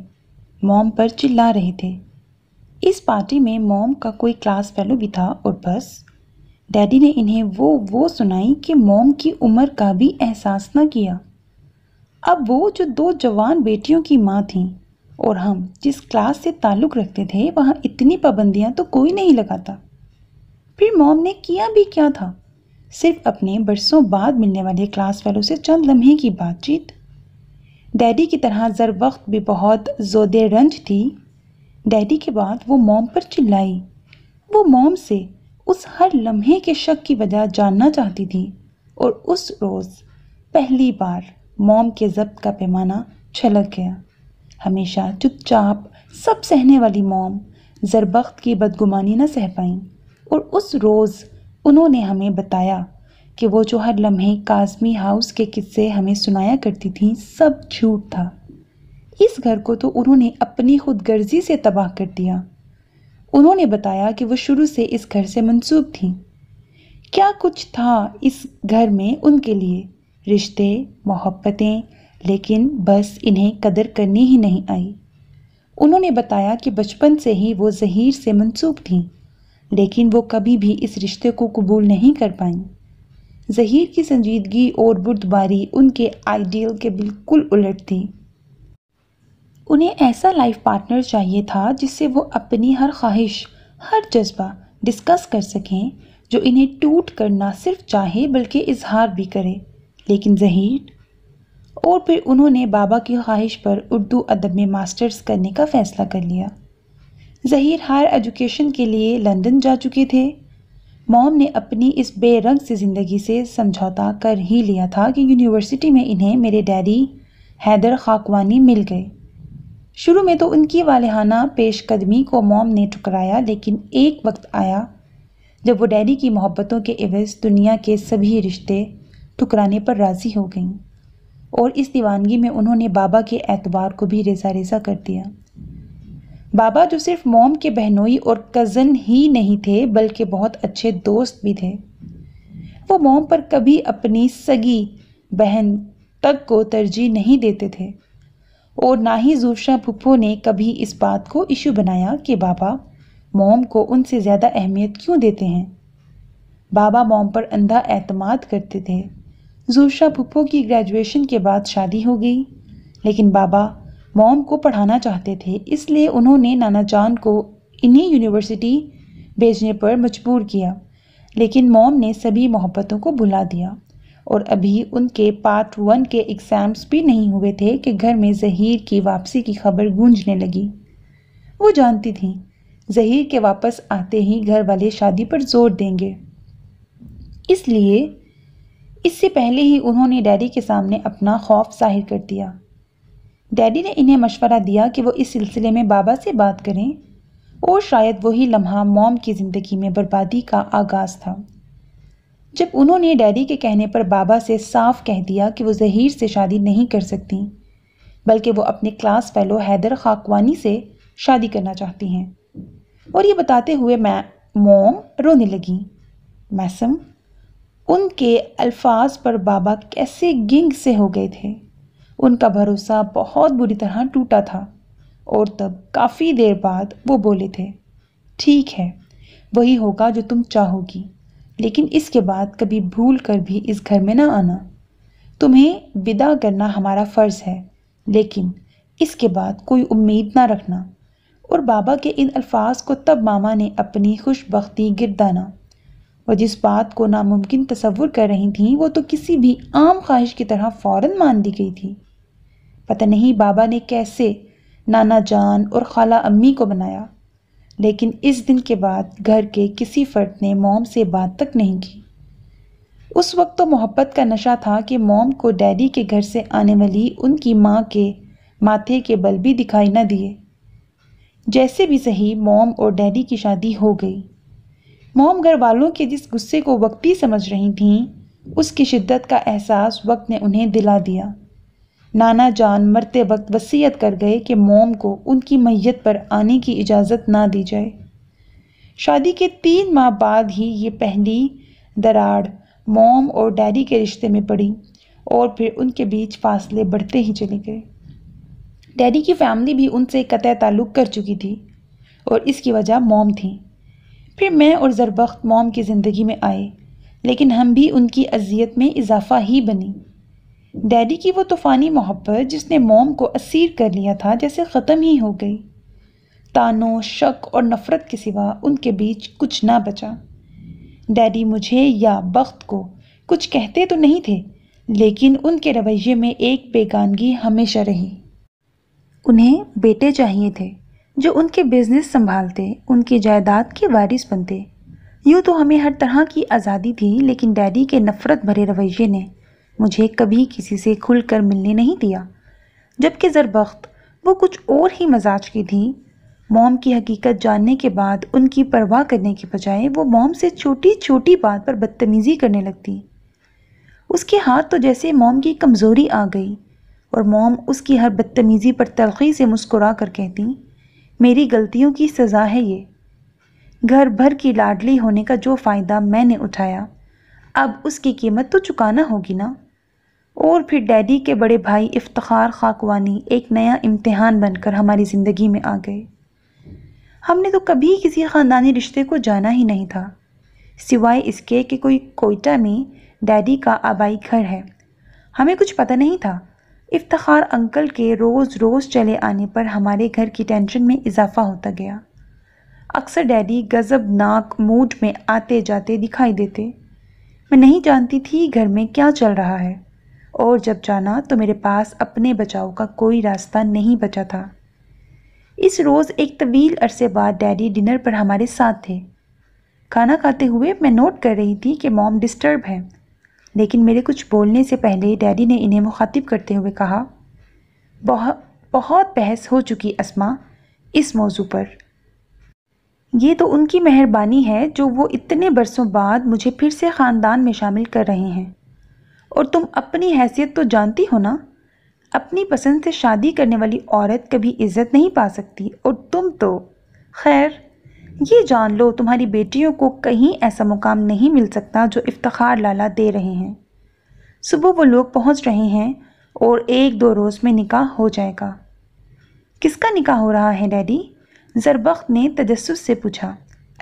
मॉम पर चिल्ला रहे थे इस पार्टी में मॉम का कोई क्लास फेलो भी था और बस डैडी ने इन्हें वो वो सुनाई कि मॉम की उम्र का भी एहसास न किया अब वो जो दो जवान बेटियों की माँ थीं और हम जिस क्लास से ताल्लुक़ रखते थे वहाँ इतनी पाबंदियाँ तो कोई नहीं लगाता फिर मॉम ने किया भी क्या था सिर्फ अपने बरसों बाद मिलने वाले क्लास वालों से चंद लम्हे की बातचीत डैडी की तरह ज़र वक्त भी बहुत जोदे रंज थी डैडी के बाद वो मॉम पर चिल्लाई वो मॉम से उस हर लम्हे के शक की वजह जानना चाहती थी और उस रोज़ पहली बार मॉम के जब्त का पैमाना छलक गया हमेशा चुपचाप सब सहने वाली मोम ज़रबख्त की बदगुमानी न सह पाई और उस रोज़ उन्होंने हमें बताया कि वो जो हर लम्हे काजमी हाउस के किस्से हमें सुनाया करती थी सब झूठ था इस घर को तो उन्होंने अपनी खुद गर्जी से तबाह कर दिया उन्होंने बताया कि वो शुरू से इस घर से मंसूब थी क्या कुछ था इस घर में उनके लिए रिश्ते मोहब्बतें लेकिन बस इन्हें कदर करनी ही नहीं आई उन्होंने बताया कि बचपन से ही वो जहीर से मंसूब थीं लेकिन वो कभी भी इस रिश्ते को कबूल नहीं कर पाईं जहीर की संजीदगी और बुर्दबारी उनके आइडियल के बिल्कुल उलट थी उन्हें ऐसा लाइफ पार्टनर चाहिए था जिससे वो अपनी हर ख्वाहिश हर जज्बा डिस्कस कर सकें जो इन्हें टूट कर ना सिर्फ चाहे बल्कि इजहार भी करे लेकिन जहीर और फिर उन्होंने बाबा की ख्वाहिश पर उर्दू अदब में मास्टर्स करने का फ़ैसला कर लिया जहीर हायर एजुकेशन के लिए लंदन जा चुके थे मॉम ने अपनी इस बेरंग सी ज़िंदगी से समझौता कर ही लिया था कि यूनिवर्सिटी में इन्हें मेरे डैडी हैदर खाकवानी मिल गए शुरू में तो उनकी वालहाना पेश कदमी को मॉम ने ठुकराया लेकिन एक वक्त आया जब वो डैडी की मोहब्बतों के एवज़ दुनिया के सभी रिश्ते ठुकराने पर राज़ी हो गईं और इस दीवानगी में उन्होंने बाबा के एतबार को भी रेजा रेजा कर दिया बाबा जो सिर्फ मोम के बहनोई और कज़न ही नहीं थे बल्कि बहुत अच्छे दोस्त भी थे वो मोम पर कभी अपनी सगी बहन तक को तरजीह नहीं देते थे और ना ही जूफा पुप्पो ने कभी इस बात को इशू बनाया कि बाबा मोम को उनसे ज़्यादा अहमियत क्यों देते हैं बाबा मोम पर अंधा एतमाद करते थे जोशा पुप्पो की ग्रेजुएशन के बाद शादी हो गई लेकिन बाबा मॉम को पढ़ाना चाहते थे इसलिए उन्होंने नाना जान को इन्हीं यूनिवर्सिटी भेजने पर मजबूर किया लेकिन मॉम ने सभी मोहब्बतों को भुला दिया और अभी उनके पार्ट वन के एग्ज़ाम्स भी नहीं हुए थे कि घर में जहीर की वापसी की खबर गूंजने लगी वो जानती थी जहीर के वापस आते ही घर वाले शादी पर जोर देंगे इसलिए इससे पहले ही उन्होंने डैडी के सामने अपना खौफ जाहिर कर दिया डैडी ने इन्हें मशवरा दिया कि वो इस सिलसिले में बाबा से बात करें और शायद वही लम्हा मॉम की ज़िंदगी में बर्बादी का आगाज़ था जब उन्होंने डैडी के कहने पर बाबा से साफ कह दिया कि वो जहीर से शादी नहीं कर सकती बल्कि वो अपने क्लास फेलो हैदर खाकवानी से शादी करना चाहती हैं और ये बताते हुए मैं मोम रोने लगी मैसम उनके अल्फाज पर बाबा कैसे गिंग से हो गए थे उनका भरोसा बहुत बुरी तरह टूटा था और तब काफ़ी देर बाद वो बोले थे ठीक है वही होगा जो तुम चाहोगी लेकिन इसके बाद कभी भूल कर भी इस घर में ना आना तुम्हें विदा करना हमारा फ़र्ज़ है लेकिन इसके बाद कोई उम्मीद ना रखना और बाबा के इन अल्फाज को तब मामा ने अपनी खुशबी गिरदाना वह जिस बात को नामुमकिन तस्वुर कर रही थी वो तो किसी भी आम ख्वाहिश की तरह फ़ौरन मान दी गई थी पता नहीं बाबा ने कैसे नाना जान और खाला अम्मी को बनाया लेकिन इस दिन के बाद घर के किसी फर्द ने मोम से बात तक नहीं की उस वक्त तो मोहब्बत का नशा था कि मोम को डैडी के घर से आने वाली उनकी माँ के माथे के बल भी दिखाई न दिए जैसे भी सही मोम और डैडी की शादी हो गई मोम घर वालों के जिस गुस्से को वक्ती समझ रही थीं उसकी शिद्दत का एहसास वक्त ने उन्हें दिला दिया नाना जान मरते वक्त वसीयत कर गए कि मोम को उनकी मैयत पर आने की इजाज़त ना दी जाए शादी के तीन माह बाद ही ये पहली दराड़ मोम और डैडी के रिश्ते में पड़ी और फिर उनके बीच फासले बढ़ते ही चले गए डैडी की फैमिली भी उनसे कतः ताल्लुक़ कर चुकी थी और इसकी वजह मोम थी फिर मैं और ज़रबख्त मोम की ज़िंदगी में आए लेकिन हम भी उनकी अजियत में इजाफा ही बनी डैडी की वो तूफ़ानी मोहब्बत जिसने मोम को असीर कर लिया था जैसे ख़त्म ही हो गई तानों शक और नफ़रत के सिवा उनके बीच कुछ ना बचा डैडी मुझे या बख्त को कुछ कहते तो नहीं थे लेकिन उनके रवैये में एक बेगानगी हमेशा रही उन्हें बेटे चाहिए थे जो उनके बिजनेस संभालते उनकी जायदाद के वारिस बनते यूँ तो हमें हर तरह की आज़ादी थी लेकिन डैडी के नफ़रत भरे रवैये ने मुझे कभी किसी से खुल कर मिलने नहीं दिया जबकि ज़रबख्त वो कुछ और ही मजाज की थी मॉम की हकीकत जानने के बाद उनकी परवाह करने के बजाय वो मॉम से छोटी छोटी बात पर बदतमीज़ी करने लगती उसके हाथ तो जैसे मॉम की कमज़ोरी आ गई और मॉम उसकी हर बदतमीज़ी पर तलखी से मुस्कुरा कर कहती मेरी गलतियों की सज़ा है ये घर भर की लाडली होने का जो फ़ायदा मैंने उठाया अब उसकी कीमत तो चुकाना होगी ना और फिर डैडी के बड़े भाई इफ्तार खाकवानी एक नया इम्तहान बनकर हमारी ज़िंदगी में आ गए हमने तो कभी किसी ख़ानदानी रिश्ते को जाना ही नहीं था सिवाय इसके कि कोई कोयटा में डैडी का आबाई घर है हमें कुछ पता नहीं था इफ्तार अंकल के रोज़ रोज़ चले आने पर हमारे घर की टेंशन में इजाफा होता गया अक्सर डैडी गज़बनाक मूड में आते जाते दिखाई देते मैं नहीं जानती थी घर में क्या चल रहा है और जब जाना तो मेरे पास अपने बचाव का कोई रास्ता नहीं बचा था इस रोज़ एक तवील अरसे बाद डैडी डिनर पर हमारे साथ थे खाना खाते हुए मैं नोट कर रही थी कि मॉम डिस्टर्ब हैं लेकिन मेरे कुछ बोलने से पहले डैडी ने इन्हें मुखातिब करते हुए कहा बहुत बहस हो चुकी असमा इस मौजू पर यह तो उनकी मेहरबानी है जो वो इतने बरसों बाद मुझे फिर से ख़ानदान में शामिल कर रहे हैं और तुम अपनी हैसियत तो जानती हो ना अपनी पसंद से शादी करने वाली औरत कभी इज़्ज़त नहीं पा सकती और तुम तो खैर ये जान लो तुम्हारी बेटियों को कहीं ऐसा मुकाम नहीं मिल सकता जो इफ्तार लाला दे रहे हैं सुबह वो लोग पहुंच रहे हैं और एक दो रोज़ में निकाह हो जाएगा किसका निकाह हो रहा है डैडी जरबख्त ने तजस्स से पूछा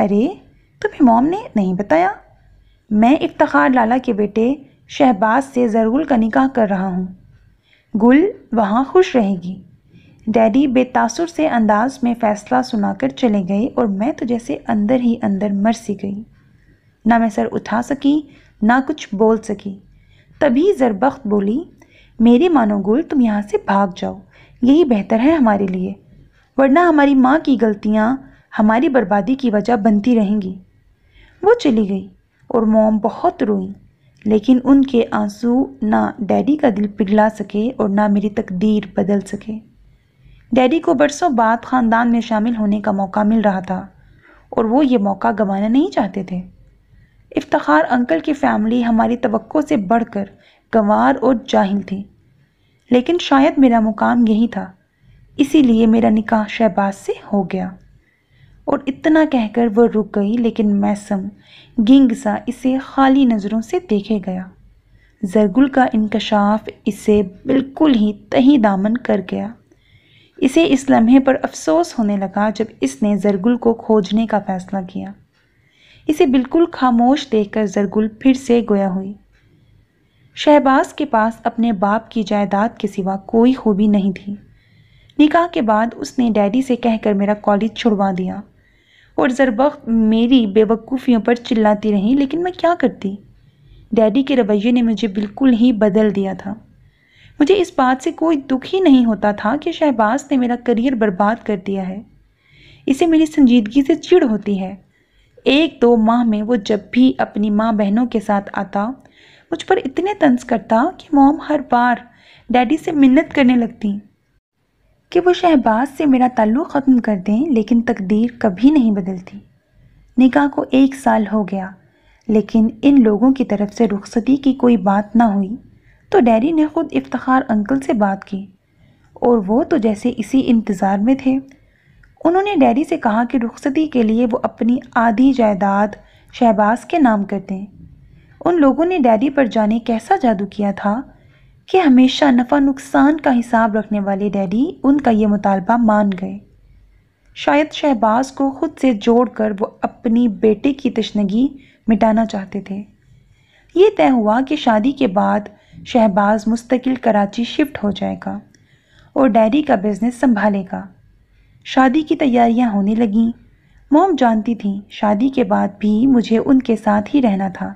अरे तुम्हें मॉम ने नहीं बताया मैं इफ्तार लाला के बेटे शहबाज से ज़रूल का निकाह कर रहा हूँ गुल वहाँ खुश रहेगी डैडी बेतासुर से अंदाज में फ़ैसला सुनाकर चले गए और मैं तो जैसे अंदर ही अंदर मर सी गई ना मैं सर उठा सकी ना कुछ बोल सकी तभी ज़रबख्त बोली मेरे मानो गुल तुम यहाँ से भाग जाओ यही बेहतर है हमारे लिए वरना हमारी माँ की गलतियाँ हमारी बर्बादी की वजह बनती रहेंगी वो चली गई और मोम बहुत रोई लेकिन उनके आंसू ना डैडी का दिल पिघला सके और ना मेरी तकदीर बदल सके डैडी को बरसों बाद ख़ानदान में शामिल होने का मौका मिल रहा था और वो ये मौका गंवाना नहीं चाहते थे इफ्तार अंकल की फैमिली हमारी तो से बढ़कर गंवार और जाहिल थी लेकिन शायद मेरा मुकाम यही था इसीलिए मेरा निकाह शहबाज से हो गया और इतना कहकर वह रुक गई लेकिन मैसम गिंगसा इसे खाली नज़रों से देखे गया जरगुल का इनकशाफ इसे बिल्कुल ही तही दामन कर गया इसे इस लम्हे पर अफसोस होने लगा जब इसने जरगुल को खोजने का फैसला किया इसे बिल्कुल खामोश देखकर जरगुल फिर से गोया हुई शहबाज के पास अपने बाप की जायदाद के सिवा कोई खूबी नहीं थी निकाह के बाद उसने डैडी से कहकर मेरा कॉलेज छुड़वा दिया और जरबख्त मेरी बेवकूफ़ियों पर चिल्लाती रही लेकिन मैं क्या करती डैडी के रवैये ने मुझे बिल्कुल ही बदल दिया था मुझे इस बात से कोई दुख ही नहीं होता था कि शहबाज ने मेरा करियर बर्बाद कर दिया है इसे मेरी संजीदगी से चिड़ होती है एक दो माह में वो जब भी अपनी माँ बहनों के साथ आता मुझ पर इतने तंज करता कि मोम हर बार डैडी से मिन्नत करने लगती कि वो शहबाज से मेरा ताल्लुक़ ख़त्म कर दें लेकिन तकदीर कभी नहीं बदलती निकाह को एक साल हो गया लेकिन इन लोगों की तरफ से रुखसती की कोई बात ना हुई तो डैरी ने ख़ुद इफ्तार अंकल से बात की और वो तो जैसे इसी इंतज़ार में थे उन्होंने डैरी से कहा कि रुखसती के लिए वो अपनी आधी जायदाद शहबाज के नाम कर दें उन लोगों ने डैरी पर जाने कैसा जादू किया था कि हमेशा नफ़ा नुकसान का हिसाब रखने वाले डैडी उनका ये मुतालबा मान गए शायद शहबाज को ख़ुद से जोड़कर वो अपनी बेटे की तशनगी मिटाना चाहते थे ये तय हुआ कि शादी के बाद शहबाज मुस्तकिल कराची शिफ्ट हो जाएगा और डैडी का बिज़नेस संभालेगा शादी की तैयारियां होने लगीं मोम जानती थी शादी के बाद भी मुझे उनके साथ ही रहना था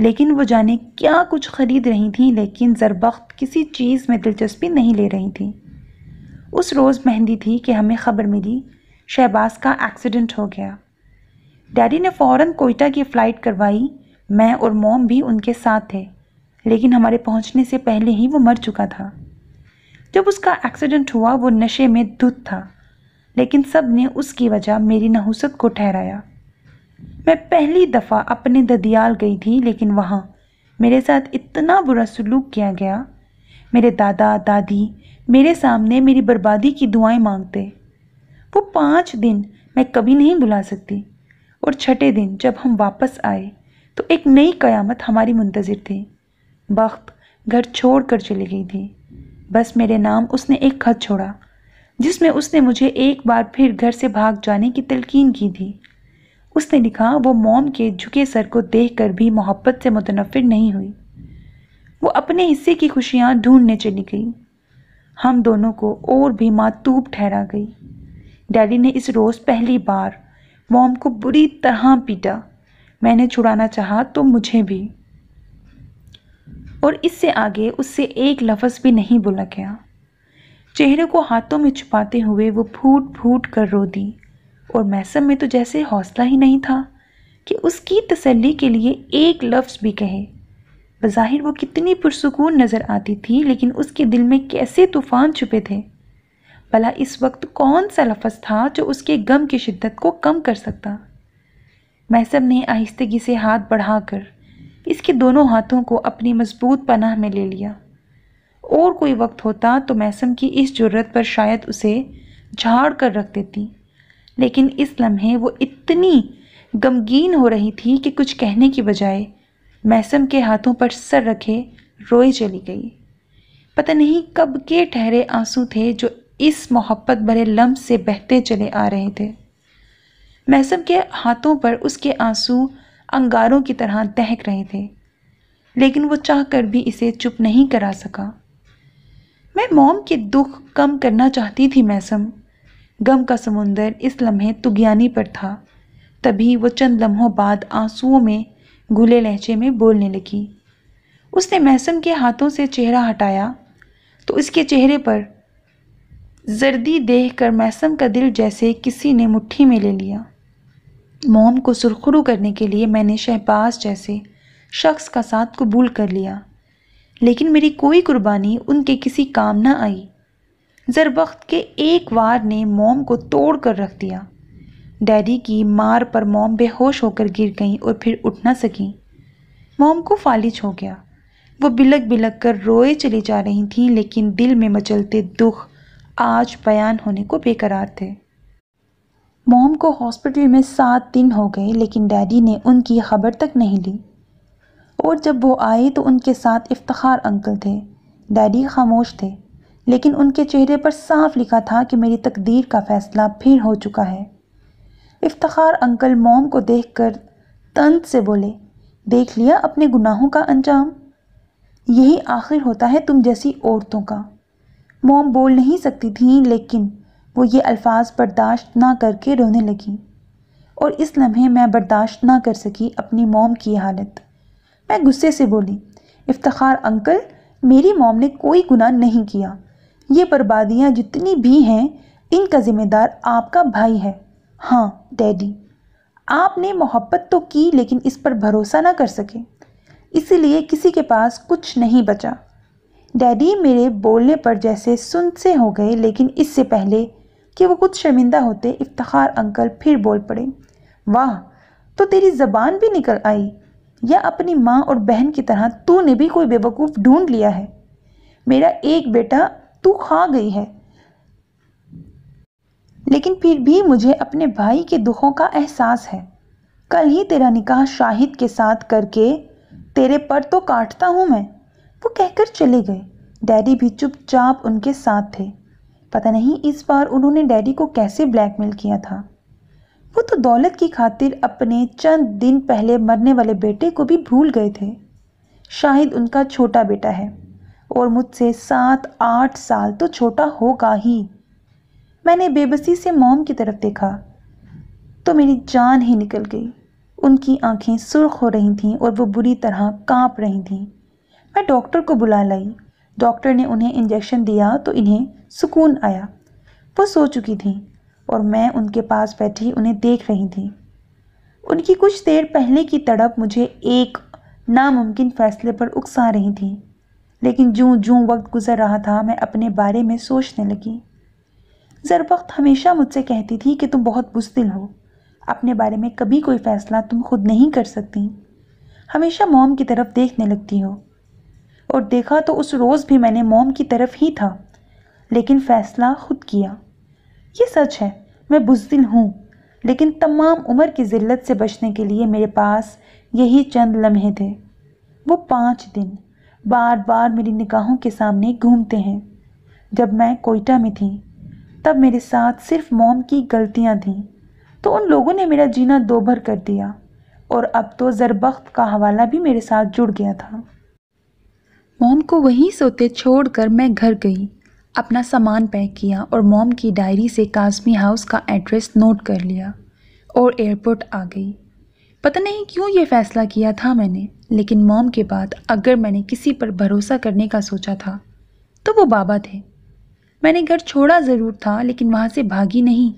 लेकिन वो जाने क्या कुछ ख़रीद रही थी लेकिन ज़रबख्त किसी चीज़ में दिलचस्पी नहीं ले रही थी उस रोज़ मेहंदी थी कि हमें ख़बर मिली शहबाज का एक्सीडेंट हो गया डैडी ने फ़ौर कोयटा की फ़्लाइट करवाई मैं और मोम भी उनके साथ थे लेकिन हमारे पहुंचने से पहले ही वो मर चुका था जब उसका एक्सीडेंट हुआ वो नशे में धुत था लेकिन सब ने उसकी वजह मेरी नहुसत को ठहराया मैं पहली दफ़ा अपने ददियाल गई थी लेकिन वहाँ मेरे साथ इतना बुरा सलूक किया गया मेरे दादा दादी मेरे सामने मेरी बर्बादी की दुआएं मांगते वो पाँच दिन मैं कभी नहीं बुला सकती और छठे दिन जब हम वापस आए तो एक नई कयामत हमारी मुंतज़िर थी वक्त घर छोड़ कर चली गई थी बस मेरे नाम उसने एक खत छोड़ा जिसमें उसने मुझे एक बार फिर घर से भाग जाने की तलकिन की थी उसने लिखा वो मोम के झुके सर को देख कर भी मोहब्बत से मुतनफ़र नहीं हुई वो अपने हिस्से की खुशियाँ ढूंढने चली गई हम दोनों को और भी मातूब ठहरा गई डैली ने इस रोज़ पहली बार मोम को बुरी तरह पीटा मैंने छुड़ाना चाहा तो मुझे भी और इससे आगे उससे एक लफ्ज़ भी नहीं बोला गया चेहरे को हाथों में छुपाते हुए वो फूट फूट कर रो दी और मैसम में तो जैसे हौसला ही नहीं था कि उसकी तसल्ली के लिए एक लफ्ज़ भी कहे बज़ाहिर वो कितनी पुरसकून नज़र आती थी लेकिन उसके दिल में कैसे तूफ़ान छुपे थे भला इस वक्त कौन सा लफ्ज़ था जो उसके गम की शिद्दत को कम कर सकता मैसम ने आहिस्तगी से हाथ बढ़ाकर इसके दोनों हाथों को अपनी मजबूत पनाह में ले लिया और कोई वक्त होता तो मैसम की इस जरूरत पर शायद उसे झाड़ कर रख देती लेकिन इस लम्हे वो इतनी गमगीन हो रही थी कि कुछ कहने की बजाय मैसम के हाथों पर सर रखे रोए चली गई पता नहीं कब के ठहरे आंसू थे जो इस मोहब्बत भरे लम्ब से बहते चले आ रहे थे मैसम के हाथों पर उसके आंसू अंगारों की तरह दहक रहे थे लेकिन वो चाह कर भी इसे चुप नहीं करा सका मैं मॉम के दुख कम करना चाहती थी मैसम गम का समुंदर इस लम्हे तुगयानी पर था तभी वो चंद लम्हों बाद आंसुओं में घुले लहजे में बोलने लगी उसने मैसम के हाथों से चेहरा हटाया तो उसके चेहरे पर जर्दी देख कर मैसम का दिल जैसे किसी ने मुट्ठी में ले लिया मोम को सुरखरू करने के लिए मैंने शहबाज जैसे शख्स का साथ कबूल कर लिया लेकिन मेरी कोई कुर्बानी उनके किसी काम न आई ज़रबख्त के एक वार ने मोम को तोड़ कर रख दिया डैडी की मार पर मोम बेहोश होकर गिर गईं और फिर उठ ना सकी मोम को फालिज हो गया वो बिलक बिलक कर रोए चली जा रही थीं लेकिन दिल में मचलते दुख आज बयान होने को बेकरार थे मॉम को हॉस्पिटल में सात दिन हो गए लेकिन डैडी ने उनकी खबर तक नहीं ली और जब वो आए तो उनके साथ इफ्तार अंकल थे डैडी खामोश थे लेकिन उनके चेहरे पर साफ लिखा था कि मेरी तकदीर का फ़ैसला फिर हो चुका है इफ्तार अंकल मोम को देख कर तंत से बोले देख लिया अपने गुनाहों का अंजाम यही आखिर होता है तुम जैसी औरतों का मोम बोल नहीं सकती थी लेकिन वो ये अल्फाज बर्दाश्त ना करके रोने लगी और इस लम्हे मैं बर्दाश्त ना कर सकी अपनी मोम की हालत मैं गुस्से से बोली इफ्तार अंकल मेरी मोम ने कोई गुनाह नहीं किया ये बर्बादियाँ जितनी भी हैं इनका ज़िम्मेदार आपका भाई है हाँ डैडी आपने मोहब्बत तो की लेकिन इस पर भरोसा ना कर सके इसीलिए किसी के पास कुछ नहीं बचा डैडी मेरे बोलने पर जैसे सुन से हो गए लेकिन इससे पहले कि वो कुछ शर्मिंदा होते इफ्तार अंकल फिर बोल पड़े वाह तो तेरी ज़बान भी निकल आई या अपनी माँ और बहन की तरह तूने भी कोई बेवकूफ़ ढूंढ लिया है मेरा एक बेटा तू खा गई है लेकिन फिर भी मुझे अपने भाई के दुखों का एहसास है कल ही तेरा निकाह शाहिद के साथ करके तेरे पर तो काटता हूँ मैं वो कहकर चले गए डैडी भी चुपचाप उनके साथ थे पता नहीं इस बार उन्होंने डैडी को कैसे ब्लैकमेल किया था वो तो दौलत की खातिर अपने चंद दिन पहले मरने वाले बेटे को भी भूल गए थे शाहिद उनका छोटा बेटा है और मुझसे सात आठ साल तो छोटा होगा ही मैंने बेबसी से मॉम की तरफ देखा तो मेरी जान ही निकल गई उनकी आंखें सुर्ख हो रही थीं और वो बुरी तरह कांप रही थीं मैं डॉक्टर को बुला लाई डॉक्टर ने उन्हें इंजेक्शन दिया तो इन्हें सुकून आया वो सो चुकी थी और मैं उनके पास बैठी उन्हें देख रही थी उनकी कुछ देर पहले की तड़प मुझे एक नामुमकिन फैसले पर उकसा रही थी लेकिन जूँ जो वक्त गुजर रहा था मैं अपने बारे में सोचने लगी वक्त हमेशा मुझसे कहती थी कि तुम बहुत बुजदिल हो अपने बारे में कभी कोई फ़ैसला तुम खुद नहीं कर सकती हमेशा मोम की तरफ देखने लगती हो और देखा तो उस रोज़ भी मैंने मोम की तरफ ही था लेकिन फ़ैसला खुद किया ये सच है मैं बुजदिल हूँ लेकिन तमाम उम्र की ज़िल्लत से बचने के लिए मेरे पास यही चंद लम्हे थे वो पाँच दिन बार बार मेरी निगाहों के सामने घूमते हैं जब मैं कोयटा में थी तब मेरे साथ सिर्फ मोम की गलतियाँ थीं तो उन लोगों ने मेरा जीना दोभर कर दिया और अब तो ज़रबख्त का हवाला भी मेरे साथ जुड़ गया था मॉम को वहीं सोते छोड़कर मैं घर गई अपना सामान पैक किया और मॉम की डायरी से काजमी हाउस का एड्रेस नोट कर लिया और एयरपोर्ट आ गई पता नहीं क्यों ये फ़ैसला किया था मैंने लेकिन मॉम के बाद अगर मैंने किसी पर भरोसा करने का सोचा था तो वो बाबा थे मैंने घर छोड़ा ज़रूर था लेकिन वहाँ से भागी नहीं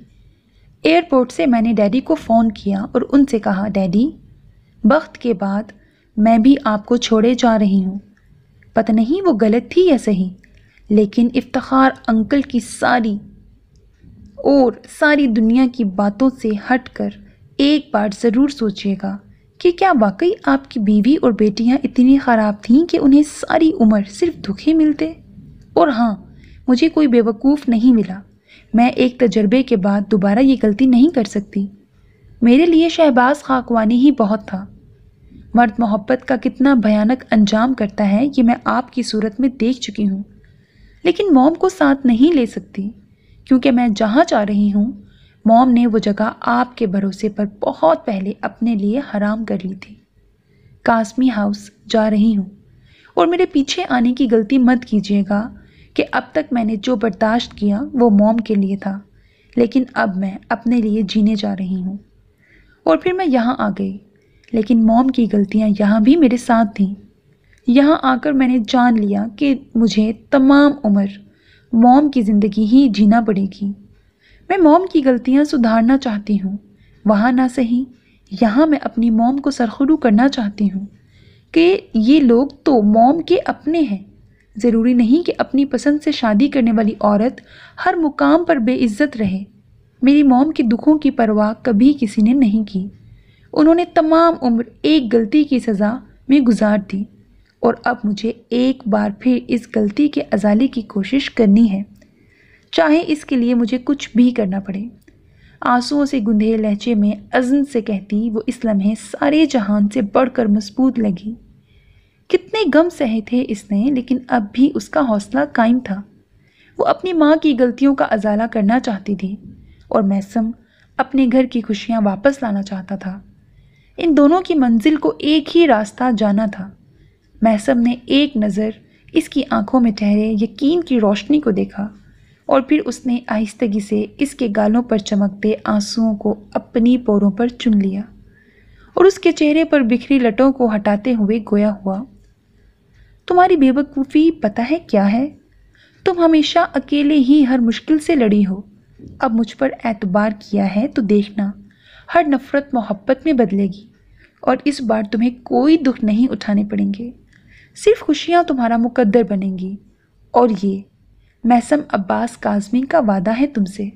एयरपोर्ट से मैंने डैडी को फ़ोन किया और उनसे कहा डैडी वक्त के बाद मैं भी आपको छोड़े जा रही हूँ पता नहीं वो गलत थी या सही लेकिन इफ्तार अंकल की सारी और सारी दुनिया की बातों से हटकर एक बार ज़रूर सोचिएगा कि क्या वाकई आपकी बीवी और बेटियां इतनी ख़राब थीं कि उन्हें सारी उम्र सिर्फ दुखे मिलते और हाँ मुझे कोई बेवकूफ़ नहीं मिला मैं एक तजर्बे के बाद दोबारा ये गलती नहीं कर सकती मेरे लिए शहबाज खाकवानी ही बहुत था मर्द मोहब्बत का कितना भयानक अंजाम करता है ये मैं आपकी सूरत में देख चुकी हूँ लेकिन मॉम को साथ नहीं ले सकती क्योंकि मैं जहाँ जा रही हूँ मॉम ने वो जगह आपके भरोसे पर बहुत पहले अपने लिए हराम कर ली थी कासमी हाउस जा रही हूँ और मेरे पीछे आने की गलती मत कीजिएगा कि अब तक मैंने जो बर्दाश्त किया वो मॉम के लिए था लेकिन अब मैं अपने लिए जीने जा रही हूँ और फिर मैं यहाँ आ गई लेकिन मॉम की गलतियाँ यहाँ भी मेरे साथ थीं यहाँ आकर मैंने जान लिया कि मुझे तमाम उम्र मॉम की ज़िंदगी ही जीना पड़ेगी मैं मॉम की गलतियाँ सुधारना चाहती हूँ वहाँ ना सही यहाँ मैं अपनी मॉम को सरखरू करना चाहती हूँ कि ये लोग तो मॉम के अपने हैं ज़रूरी नहीं कि अपनी पसंद से शादी करने वाली औरत हर मुकाम पर बेइज्जत रहे मेरी मॉम के दुखों की परवाह कभी किसी ने नहीं की उन्होंने तमाम उम्र एक गलती की सज़ा में गुजार दी और अब मुझे एक बार फिर इस गलती के अजाले की कोशिश करनी है चाहे इसके लिए मुझे कुछ भी करना पड़े आंसुओं से गुंधे लहजे में अजन से कहती वो इस लम्हे सारे जहान से बढ़कर मजबूत लगी कितने गम सहे थे इसने लेकिन अब भी उसका हौसला कायम था वो अपनी माँ की गलतियों का अजाला करना चाहती थी और मैसम अपने घर की खुशियाँ वापस लाना चाहता था इन दोनों की मंजिल को एक ही रास्ता जाना था महसम ने एक नज़र इसकी आंखों में ठहरे यकीन की रोशनी को देखा और फिर उसने आहिस्तगी से इसके गालों पर चमकते आंसुओं को अपनी पोरों पर चुन लिया और उसके चेहरे पर बिखरी लटों को हटाते हुए गोया हुआ तुम्हारी बेवकूफ़ी पता है क्या है तुम हमेशा अकेले ही हर मुश्किल से लड़ी हो अब मुझ पर एतबार किया है तो देखना हर नफ़रत मोहब्बत में बदलेगी और इस बार तुम्हें कोई दुख नहीं उठाने पड़ेंगे सिर्फ खुशियाँ तुम्हारा मुकद्दर बनेंगी और ये मैसम अब्बास काजमी का वादा है तुमसे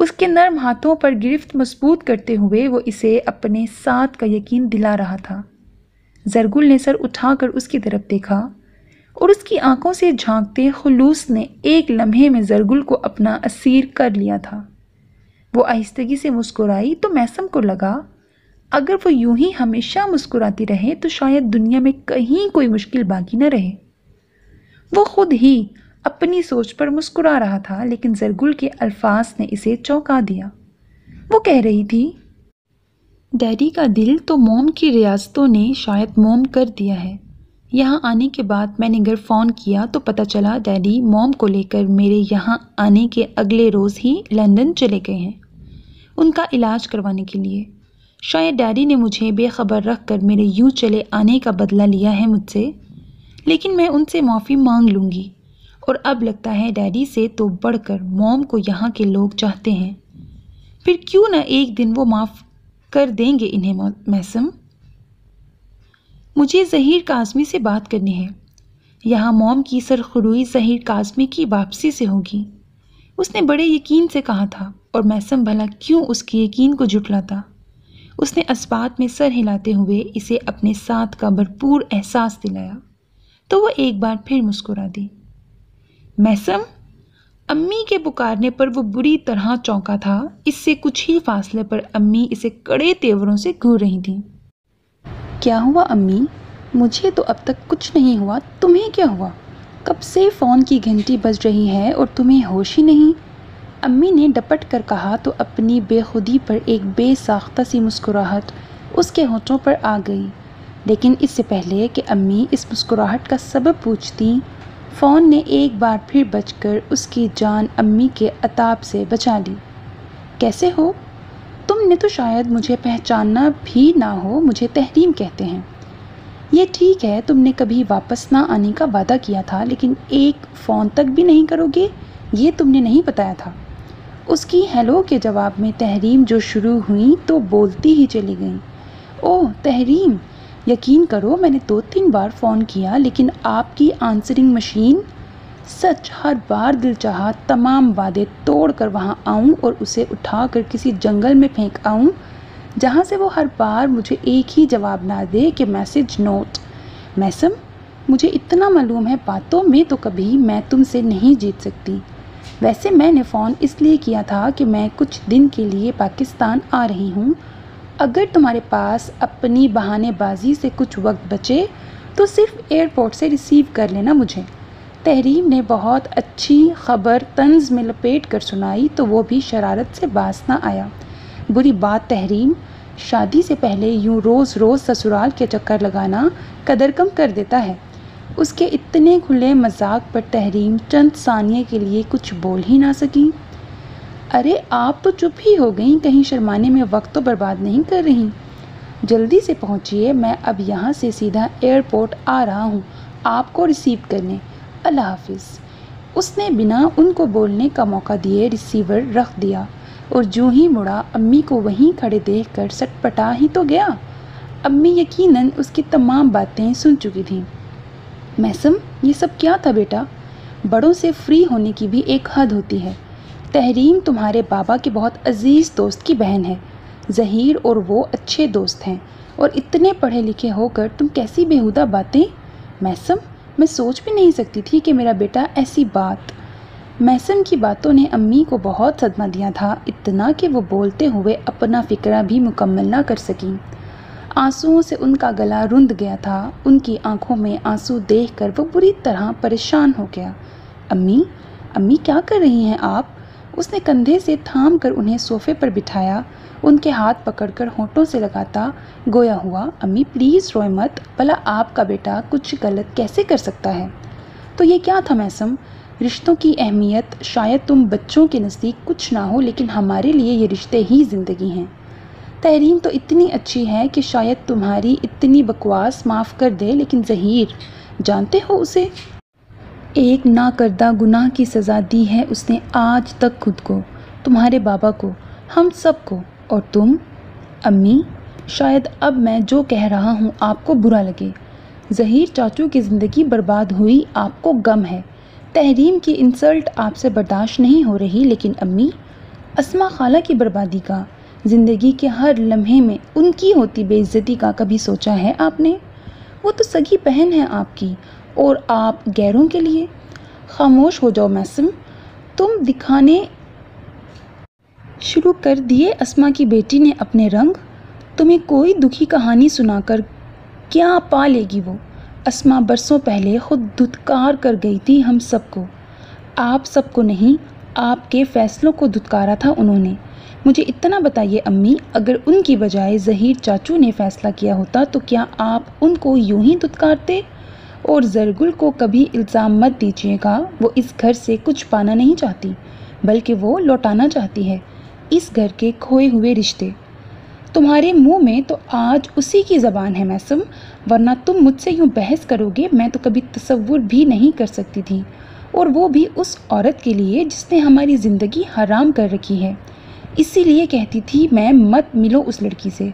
उसके नर्म हाथों पर गिरफ्त मजबूत करते हुए वो इसे अपने साथ का यकीन दिला रहा था जरगुल ने सर उठाकर उसकी तरफ देखा और उसकी आंखों से झांकते खलूस ने एक लम्हे में जरगुल को अपना असीर कर लिया था वो आहिस्तगी से मुस्कुराई तो मैसम को लगा अगर वो यूं ही हमेशा मुस्कुराती रहे तो शायद दुनिया में कहीं कोई मुश्किल बाकी न रहे वो खुद ही अपनी सोच पर मुस्कुरा रहा था लेकिन जरगुल के अल्फाज ने इसे चौंका दिया वो कह रही थी डैडी का दिल तो मोम की रियासतों ने शायद मोम कर दिया है यहाँ आने के बाद मैंने घर फ़ोन किया तो पता चला डैडी मोम को लेकर मेरे यहाँ आने के अगले रोज़ ही लंदन चले गए हैं उनका इलाज करवाने के लिए शायद डैडी ने मुझे बेखबर रख कर मेरे यूँ चले आने का बदला लिया है मुझसे लेकिन मैं उनसे माफ़ी मांग लूँगी और अब लगता है डैडी से तो बढ़कर मॉम को यहाँ के लोग चाहते हैं फिर क्यों ना एक दिन वो माफ़ कर देंगे इन्हें मैसम मुझे जहीर काजमी से बात करनी है यहाँ मॉम की सरखरुई जहीर काजमी की वापसी से होगी उसने बड़े यकीन से कहा था और मैसम भला क्यों उसके यकीन को जुटलाता उसने इस्बात में सर हिलाते हुए इसे अपने साथ का भरपूर एहसास दिलाया तो वह एक बार फिर मुस्कुरा दी मैसम अम्मी के पुकारने पर वो बुरी तरह चौंका था इससे कुछ ही फासले पर अम्मी इसे कड़े तेवरों से घूर रही थीं क्या हुआ अम्मी मुझे तो अब तक कुछ नहीं हुआ तुम्हें क्या हुआ कब से फ़ोन की घंटी बज रही है और तुम्हें होश ही नहीं अम्मी ने डपट कर कहा तो अपनी बेखुदी पर एक बेसाख्ता सी मुस्कुराहट उसके होठों पर आ गई लेकिन इससे पहले कि अम्मी इस मुस्कुराहट का सबब पूछती फ़ोन ने एक बार फिर बचकर उसकी जान अम्मी के अताब से बचा ली कैसे हो तुमने तो शायद मुझे पहचानना भी ना हो मुझे तहरीम कहते हैं ये ठीक है तुमने कभी वापस ना आने का वादा किया था लेकिन एक फ़ोन तक भी नहीं करोगे ये तुमने नहीं बताया था उसकी हेलो के जवाब में तहरीम जो शुरू हुई तो बोलती ही चली गई ओह तहरीम यकीन करो मैंने दो तीन बार फ़ोन किया लेकिन आपकी आंसरिंग मशीन सच हर बार दिल चाह तमाम वादे तोड़ कर वहाँ आऊँ और उसे उठा कर किसी जंगल में फेंक आऊँ जहाँ से वो हर बार मुझे एक ही जवाब ना दे कि मैसेज नोट मैसम मुझे इतना मालूम है बातों में तो कभी मैं तुमसे नहीं जीत सकती वैसे मैंने फ़ोन इसलिए किया था कि मैं कुछ दिन के लिए पाकिस्तान आ रही हूँ अगर तुम्हारे पास अपनी बहानेबाजी से कुछ वक्त बचे तो सिर्फ एयरपोर्ट से रिसीव कर लेना मुझे तहरीम ने बहुत अच्छी खबर तंज में लपेट कर सुनाई तो वो भी शरारत से बास ना आया बुरी बात तहरीम शादी से पहले यूँ रोज़ रोज़ ससुराल के चक्कर लगाना कदर कम कर देता है उसके इतने खुले मजाक पर तहरीम चंद सानिया के लिए कुछ बोल ही ना सकी अरे आप तो चुप ही हो गई कहीं शर्माने में वक्त तो बर्बाद नहीं कर रही जल्दी से पहुंचिए मैं अब यहाँ से सीधा एयरपोर्ट आ रहा हूँ आपको रिसीव करने अल्लाह हाफिज उसने बिना उनको बोलने का मौका दिए रिसीवर रख दिया और जो ही मुड़ा अम्मी को वहीं खड़े देख कर सटपटा ही तो गया अम्मी यकीनन उसकी तमाम बातें सुन चुकी थीं मैसम ये सब क्या था बेटा बड़ों से फ्री होने की भी एक हद होती है तहरीम तुम्हारे बाबा के बहुत अजीज़ दोस्त की बहन है जहीर और वो अच्छे दोस्त हैं और इतने पढ़े लिखे होकर तुम कैसी बेहुदा बातें मैसम मैं सोच भी नहीं सकती थी कि मेरा बेटा ऐसी बात मैसम की बातों ने अम्मी को बहुत सदमा दिया था इतना कि वो बोलते हुए अपना फ़िक्रा भी मुकम्मल ना कर सकें आंसुओं से उनका गला रुंध गया था उनकी आंखों में आंसू देखकर वो बुरी तरह परेशान हो गया अम्मी अम्मी क्या कर रही हैं आप उसने कंधे से थाम कर उन्हें सोफे पर बिठाया उनके हाथ पकड़कर होठों से लगाता गोया हुआ अम्मी प्लीज़ रोए मत भला आपका बेटा कुछ गलत कैसे कर सकता है तो ये क्या था मैसम रिश्तों की अहमियत शायद तुम बच्चों के नज़दीक कुछ ना हो लेकिन हमारे लिए ये रिश्ते ही ज़िंदगी हैं तहरीन तो इतनी अच्छी है कि शायद तुम्हारी इतनी बकवास माफ़ कर दे लेकिन जहीर जानते हो उसे एक ना करदा गुनाह की सज़ा दी है उसने आज तक खुद को तुम्हारे बाबा को हम सब को और तुम अम्मी शायद अब मैं जो कह रहा हूँ आपको बुरा लगे जहीर चाचू की ज़िंदगी बर्बाद हुई आपको गम है तहरीम की इंसल्ट आपसे बर्दाश्त नहीं हो रही लेकिन अम्मी असमा खाला की बर्बादी का ज़िंदगी के हर लम्हे में उनकी होती बेइज्जती का कभी सोचा है आपने वो तो सगी बहन है आपकी और आप गैरों के लिए खामोश हो जाओ मैसम तुम दिखाने शुरू कर दिए असमा की बेटी ने अपने रंग तुम्हें कोई दुखी कहानी सुनाकर क्या पा लेगी वो असमा बरसों पहले खुद धुतकार कर गई थी हम सबको आप सबको नहीं आपके फ़ैसलों को दुदकारा था उन्होंने मुझे इतना बताइए अम्मी अगर उनकी बजाय जहीर चाचू ने फैसला किया होता तो क्या आप उनको यूं ही दुदकारते और जरगुल को कभी इल्ज़ाम मत दीजिएगा वो इस घर से कुछ पाना नहीं चाहती बल्कि वो लौटाना चाहती है इस घर के खोए हुए रिश्ते तुम्हारे मुंह में तो आज उसी की ज़बान है मैसम वरना तुम मुझसे यूँ बहस करोगे मैं तो कभी तस्वुर भी नहीं कर सकती थी और वो भी उस औरत के लिए जिसने हमारी ज़िंदगी हराम कर रखी है इसीलिए कहती थी मैं मत मिलो उस लड़की से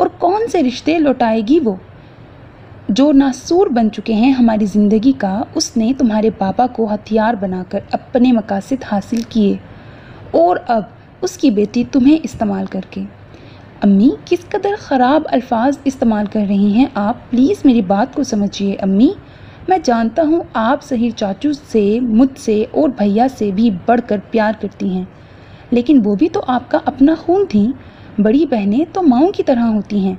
और कौन से रिश्ते लौटाएगी वो जो नासूर बन चुके हैं हमारी ज़िंदगी का उसने तुम्हारे पापा को हथियार बनाकर अपने मकासद हासिल किए और अब उसकी बेटी तुम्हें इस्तेमाल करके अम्मी किस कदर ख़राब अल्फाज इस्तेमाल कर रही हैं आप प्लीज़ मेरी बात को समझिए अम्मी मैं जानता हूँ आप सही चाचू से मुझसे और भैया से भी बढ़कर प्यार करती हैं लेकिन वो भी तो आपका अपना खून थी बड़ी बहनें तो माओ की तरह होती हैं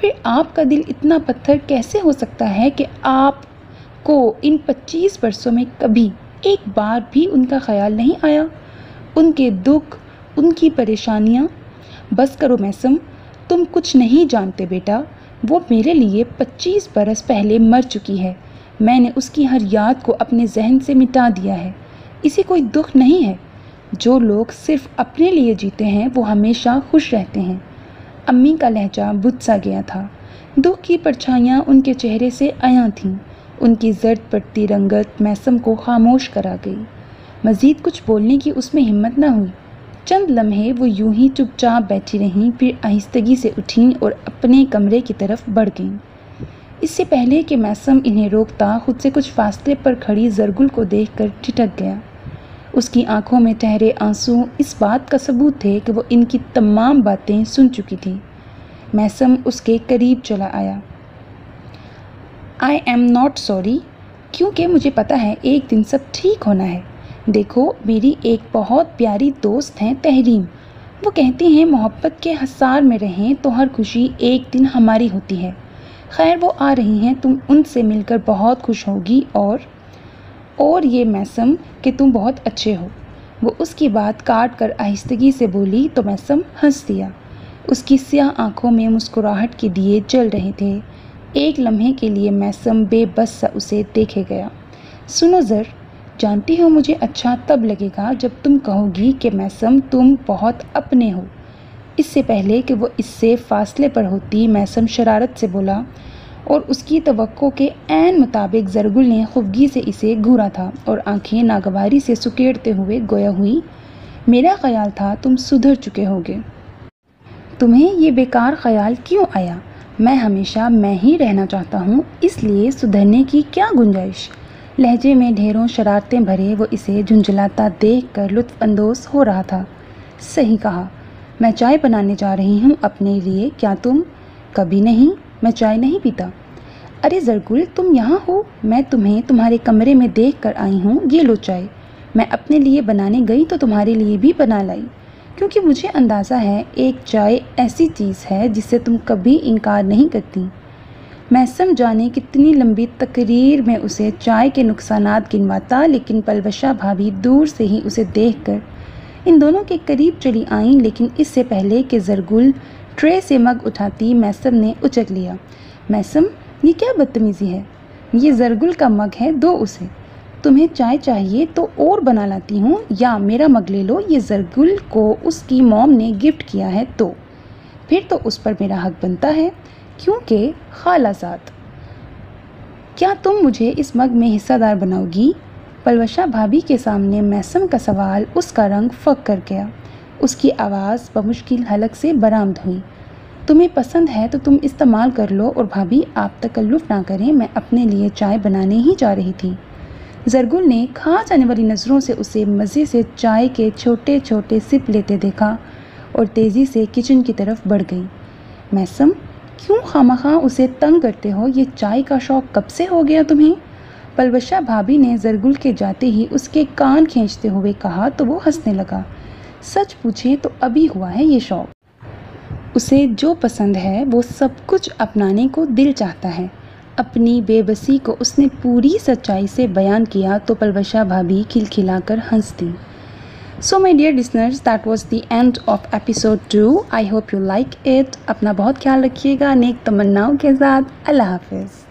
फिर आपका दिल इतना पत्थर कैसे हो सकता है कि आप को इन 25 वर्षों में कभी एक बार भी उनका ख्याल नहीं आया उनके दुख उनकी परेशानियाँ बस करो मैसम तुम कुछ नहीं जानते बेटा वो मेरे लिए 25 बरस पहले मर चुकी है मैंने उसकी हर याद को अपने जहन से मिटा दिया है इसे कोई दुख नहीं है जो लोग सिर्फ अपने लिए जीते हैं वो हमेशा खुश रहते हैं अम्मी का लहजा बुझ सा गया था दुख की परछाइयाँ उनके चेहरे से आया थीं उनकी जर्द पड़ती रंगत मैसम को खामोश करा गई मज़ीद कुछ बोलने की उसमें हिम्मत ना हुई चंद लम्हे वो यूं ही चुपचाप बैठी रहीं फिर आहिस्तगी से उठीं और अपने कमरे की तरफ बढ़ गईं इससे पहले कि मैसम इन्हें रोकता खुद से कुछ फासले पर खड़ी जरगुल को देखकर ठिठक गया उसकी आंखों में ठहरे आंसू इस बात का सबूत थे कि वो इनकी तमाम बातें सुन चुकी थी मैसम उसके करीब चला आया आई एम नॉट सॉरी क्योंकि मुझे पता है एक दिन सब ठीक होना है देखो मेरी एक बहुत प्यारी दोस्त हैं तहरीम वो कहती हैं मोहब्बत के हसार में रहें तो हर खुशी एक दिन हमारी होती है खैर वो आ रही हैं तुम उनसे मिलकर बहुत खुश होगी और और ये मैसम कि तुम बहुत अच्छे हो वो उसकी बात काट कर आहिस्तगी से बोली तो मैसम हंस दिया उसकी स्याह आंखों में मुस्कुराहट के दिए जल रहे थे एक लम्हे के लिए मैसम बेबस सा उसे देखे गया सुनो ज़र जानती हो मुझे अच्छा तब लगेगा जब तुम कहोगी कि मैसम तुम बहुत अपने हो इससे पहले कि वो इससे फासले पर होती मैसम शरारत से बोला और उसकी तो के एन मुताबिक जरगुल ने खुफगी से इसे घूरा था और आंखें नागवारी से सुकेड़ते हुए गोया हुई मेरा ख्याल था तुम सुधर चुके होगे तुम्हें ये बेकार ख्याल क्यों आया मैं हमेशा मैं ही रहना चाहता हूँ इसलिए सुधरने की क्या गुंजाइश लहजे में ढेरों शरारतें भरे वो इसे झुंझलाता देख कर लुत्फानंदोज हो रहा था सही कहा मैं चाय बनाने जा रही हूँ अपने लिए क्या तुम कभी नहीं मैं चाय नहीं पीता अरे जरगुल तुम यहाँ हो मैं तुम्हें तुम्हारे कमरे में देख कर आई हूँ ये लो चाय मैं अपने लिए बनाने गई तो तुम्हारे लिए भी बना लाई क्योंकि मुझे अंदाज़ा है एक चाय ऐसी चीज़ है जिसे तुम कभी इनकार नहीं करती मैं सम जाने कितनी लंबी तकरीर में उसे चाय के नुकसान गिनवाता लेकिन पलवशा भाभी दूर से ही उसे देख कर इन दोनों के करीब चली आईं लेकिन इससे पहले कि जरगुल ट्रे से मग उठाती मैसम ने उचक लिया मैसम ये क्या बदतमीज़ी है ये जरगुल का मग है दो उसे तुम्हें चाय चाहिए तो और बना लाती हूँ या मेरा मग ले लो ये जरगुल को उसकी मॉम ने गिफ्ट किया है तो फिर तो उस पर मेरा हक बनता है क्योंकि खाला साथ क्या तुम मुझे इस मग में हिस्सादार बनाओगी पलवशा भाभी के सामने मैसम का सवाल उसका रंग फक कर गया उसकी आवाज़ बमुश्किल हलक से बरामद हुई तुम्हें पसंद है तो तुम इस्तेमाल कर लो और भाभी आप तकल्लुफ़ ना करें मैं अपने लिए चाय बनाने ही जा रही थी जरगुल ने खास आने वाली नज़रों से उसे मज़े से चाय के छोटे छोटे सिप लेते देखा और तेज़ी से किचन की तरफ बढ़ गई मैसम क्यों खामखा उसे तंग करते हो ये चाय का शौक़ कब से हो गया तुम्हें पलवशा भाभी ने जरगुल के जाते ही उसके कान खींचते हुए कहा तो वो हंसने लगा सच पूछे तो अभी हुआ है ये शौक़ उसे जो पसंद है वो सब कुछ अपनाने को दिल चाहता है अपनी बेबसी को उसने पूरी सच्चाई से बयान किया तो पलवशा भाभी खिलखिलाकर हंस दी so my dear listeners that was the end of episode two I hope you like it अपना बहुत ख्याल रखिएगा नेक तमन्नाओं के साथ अल्लाह हाफिज़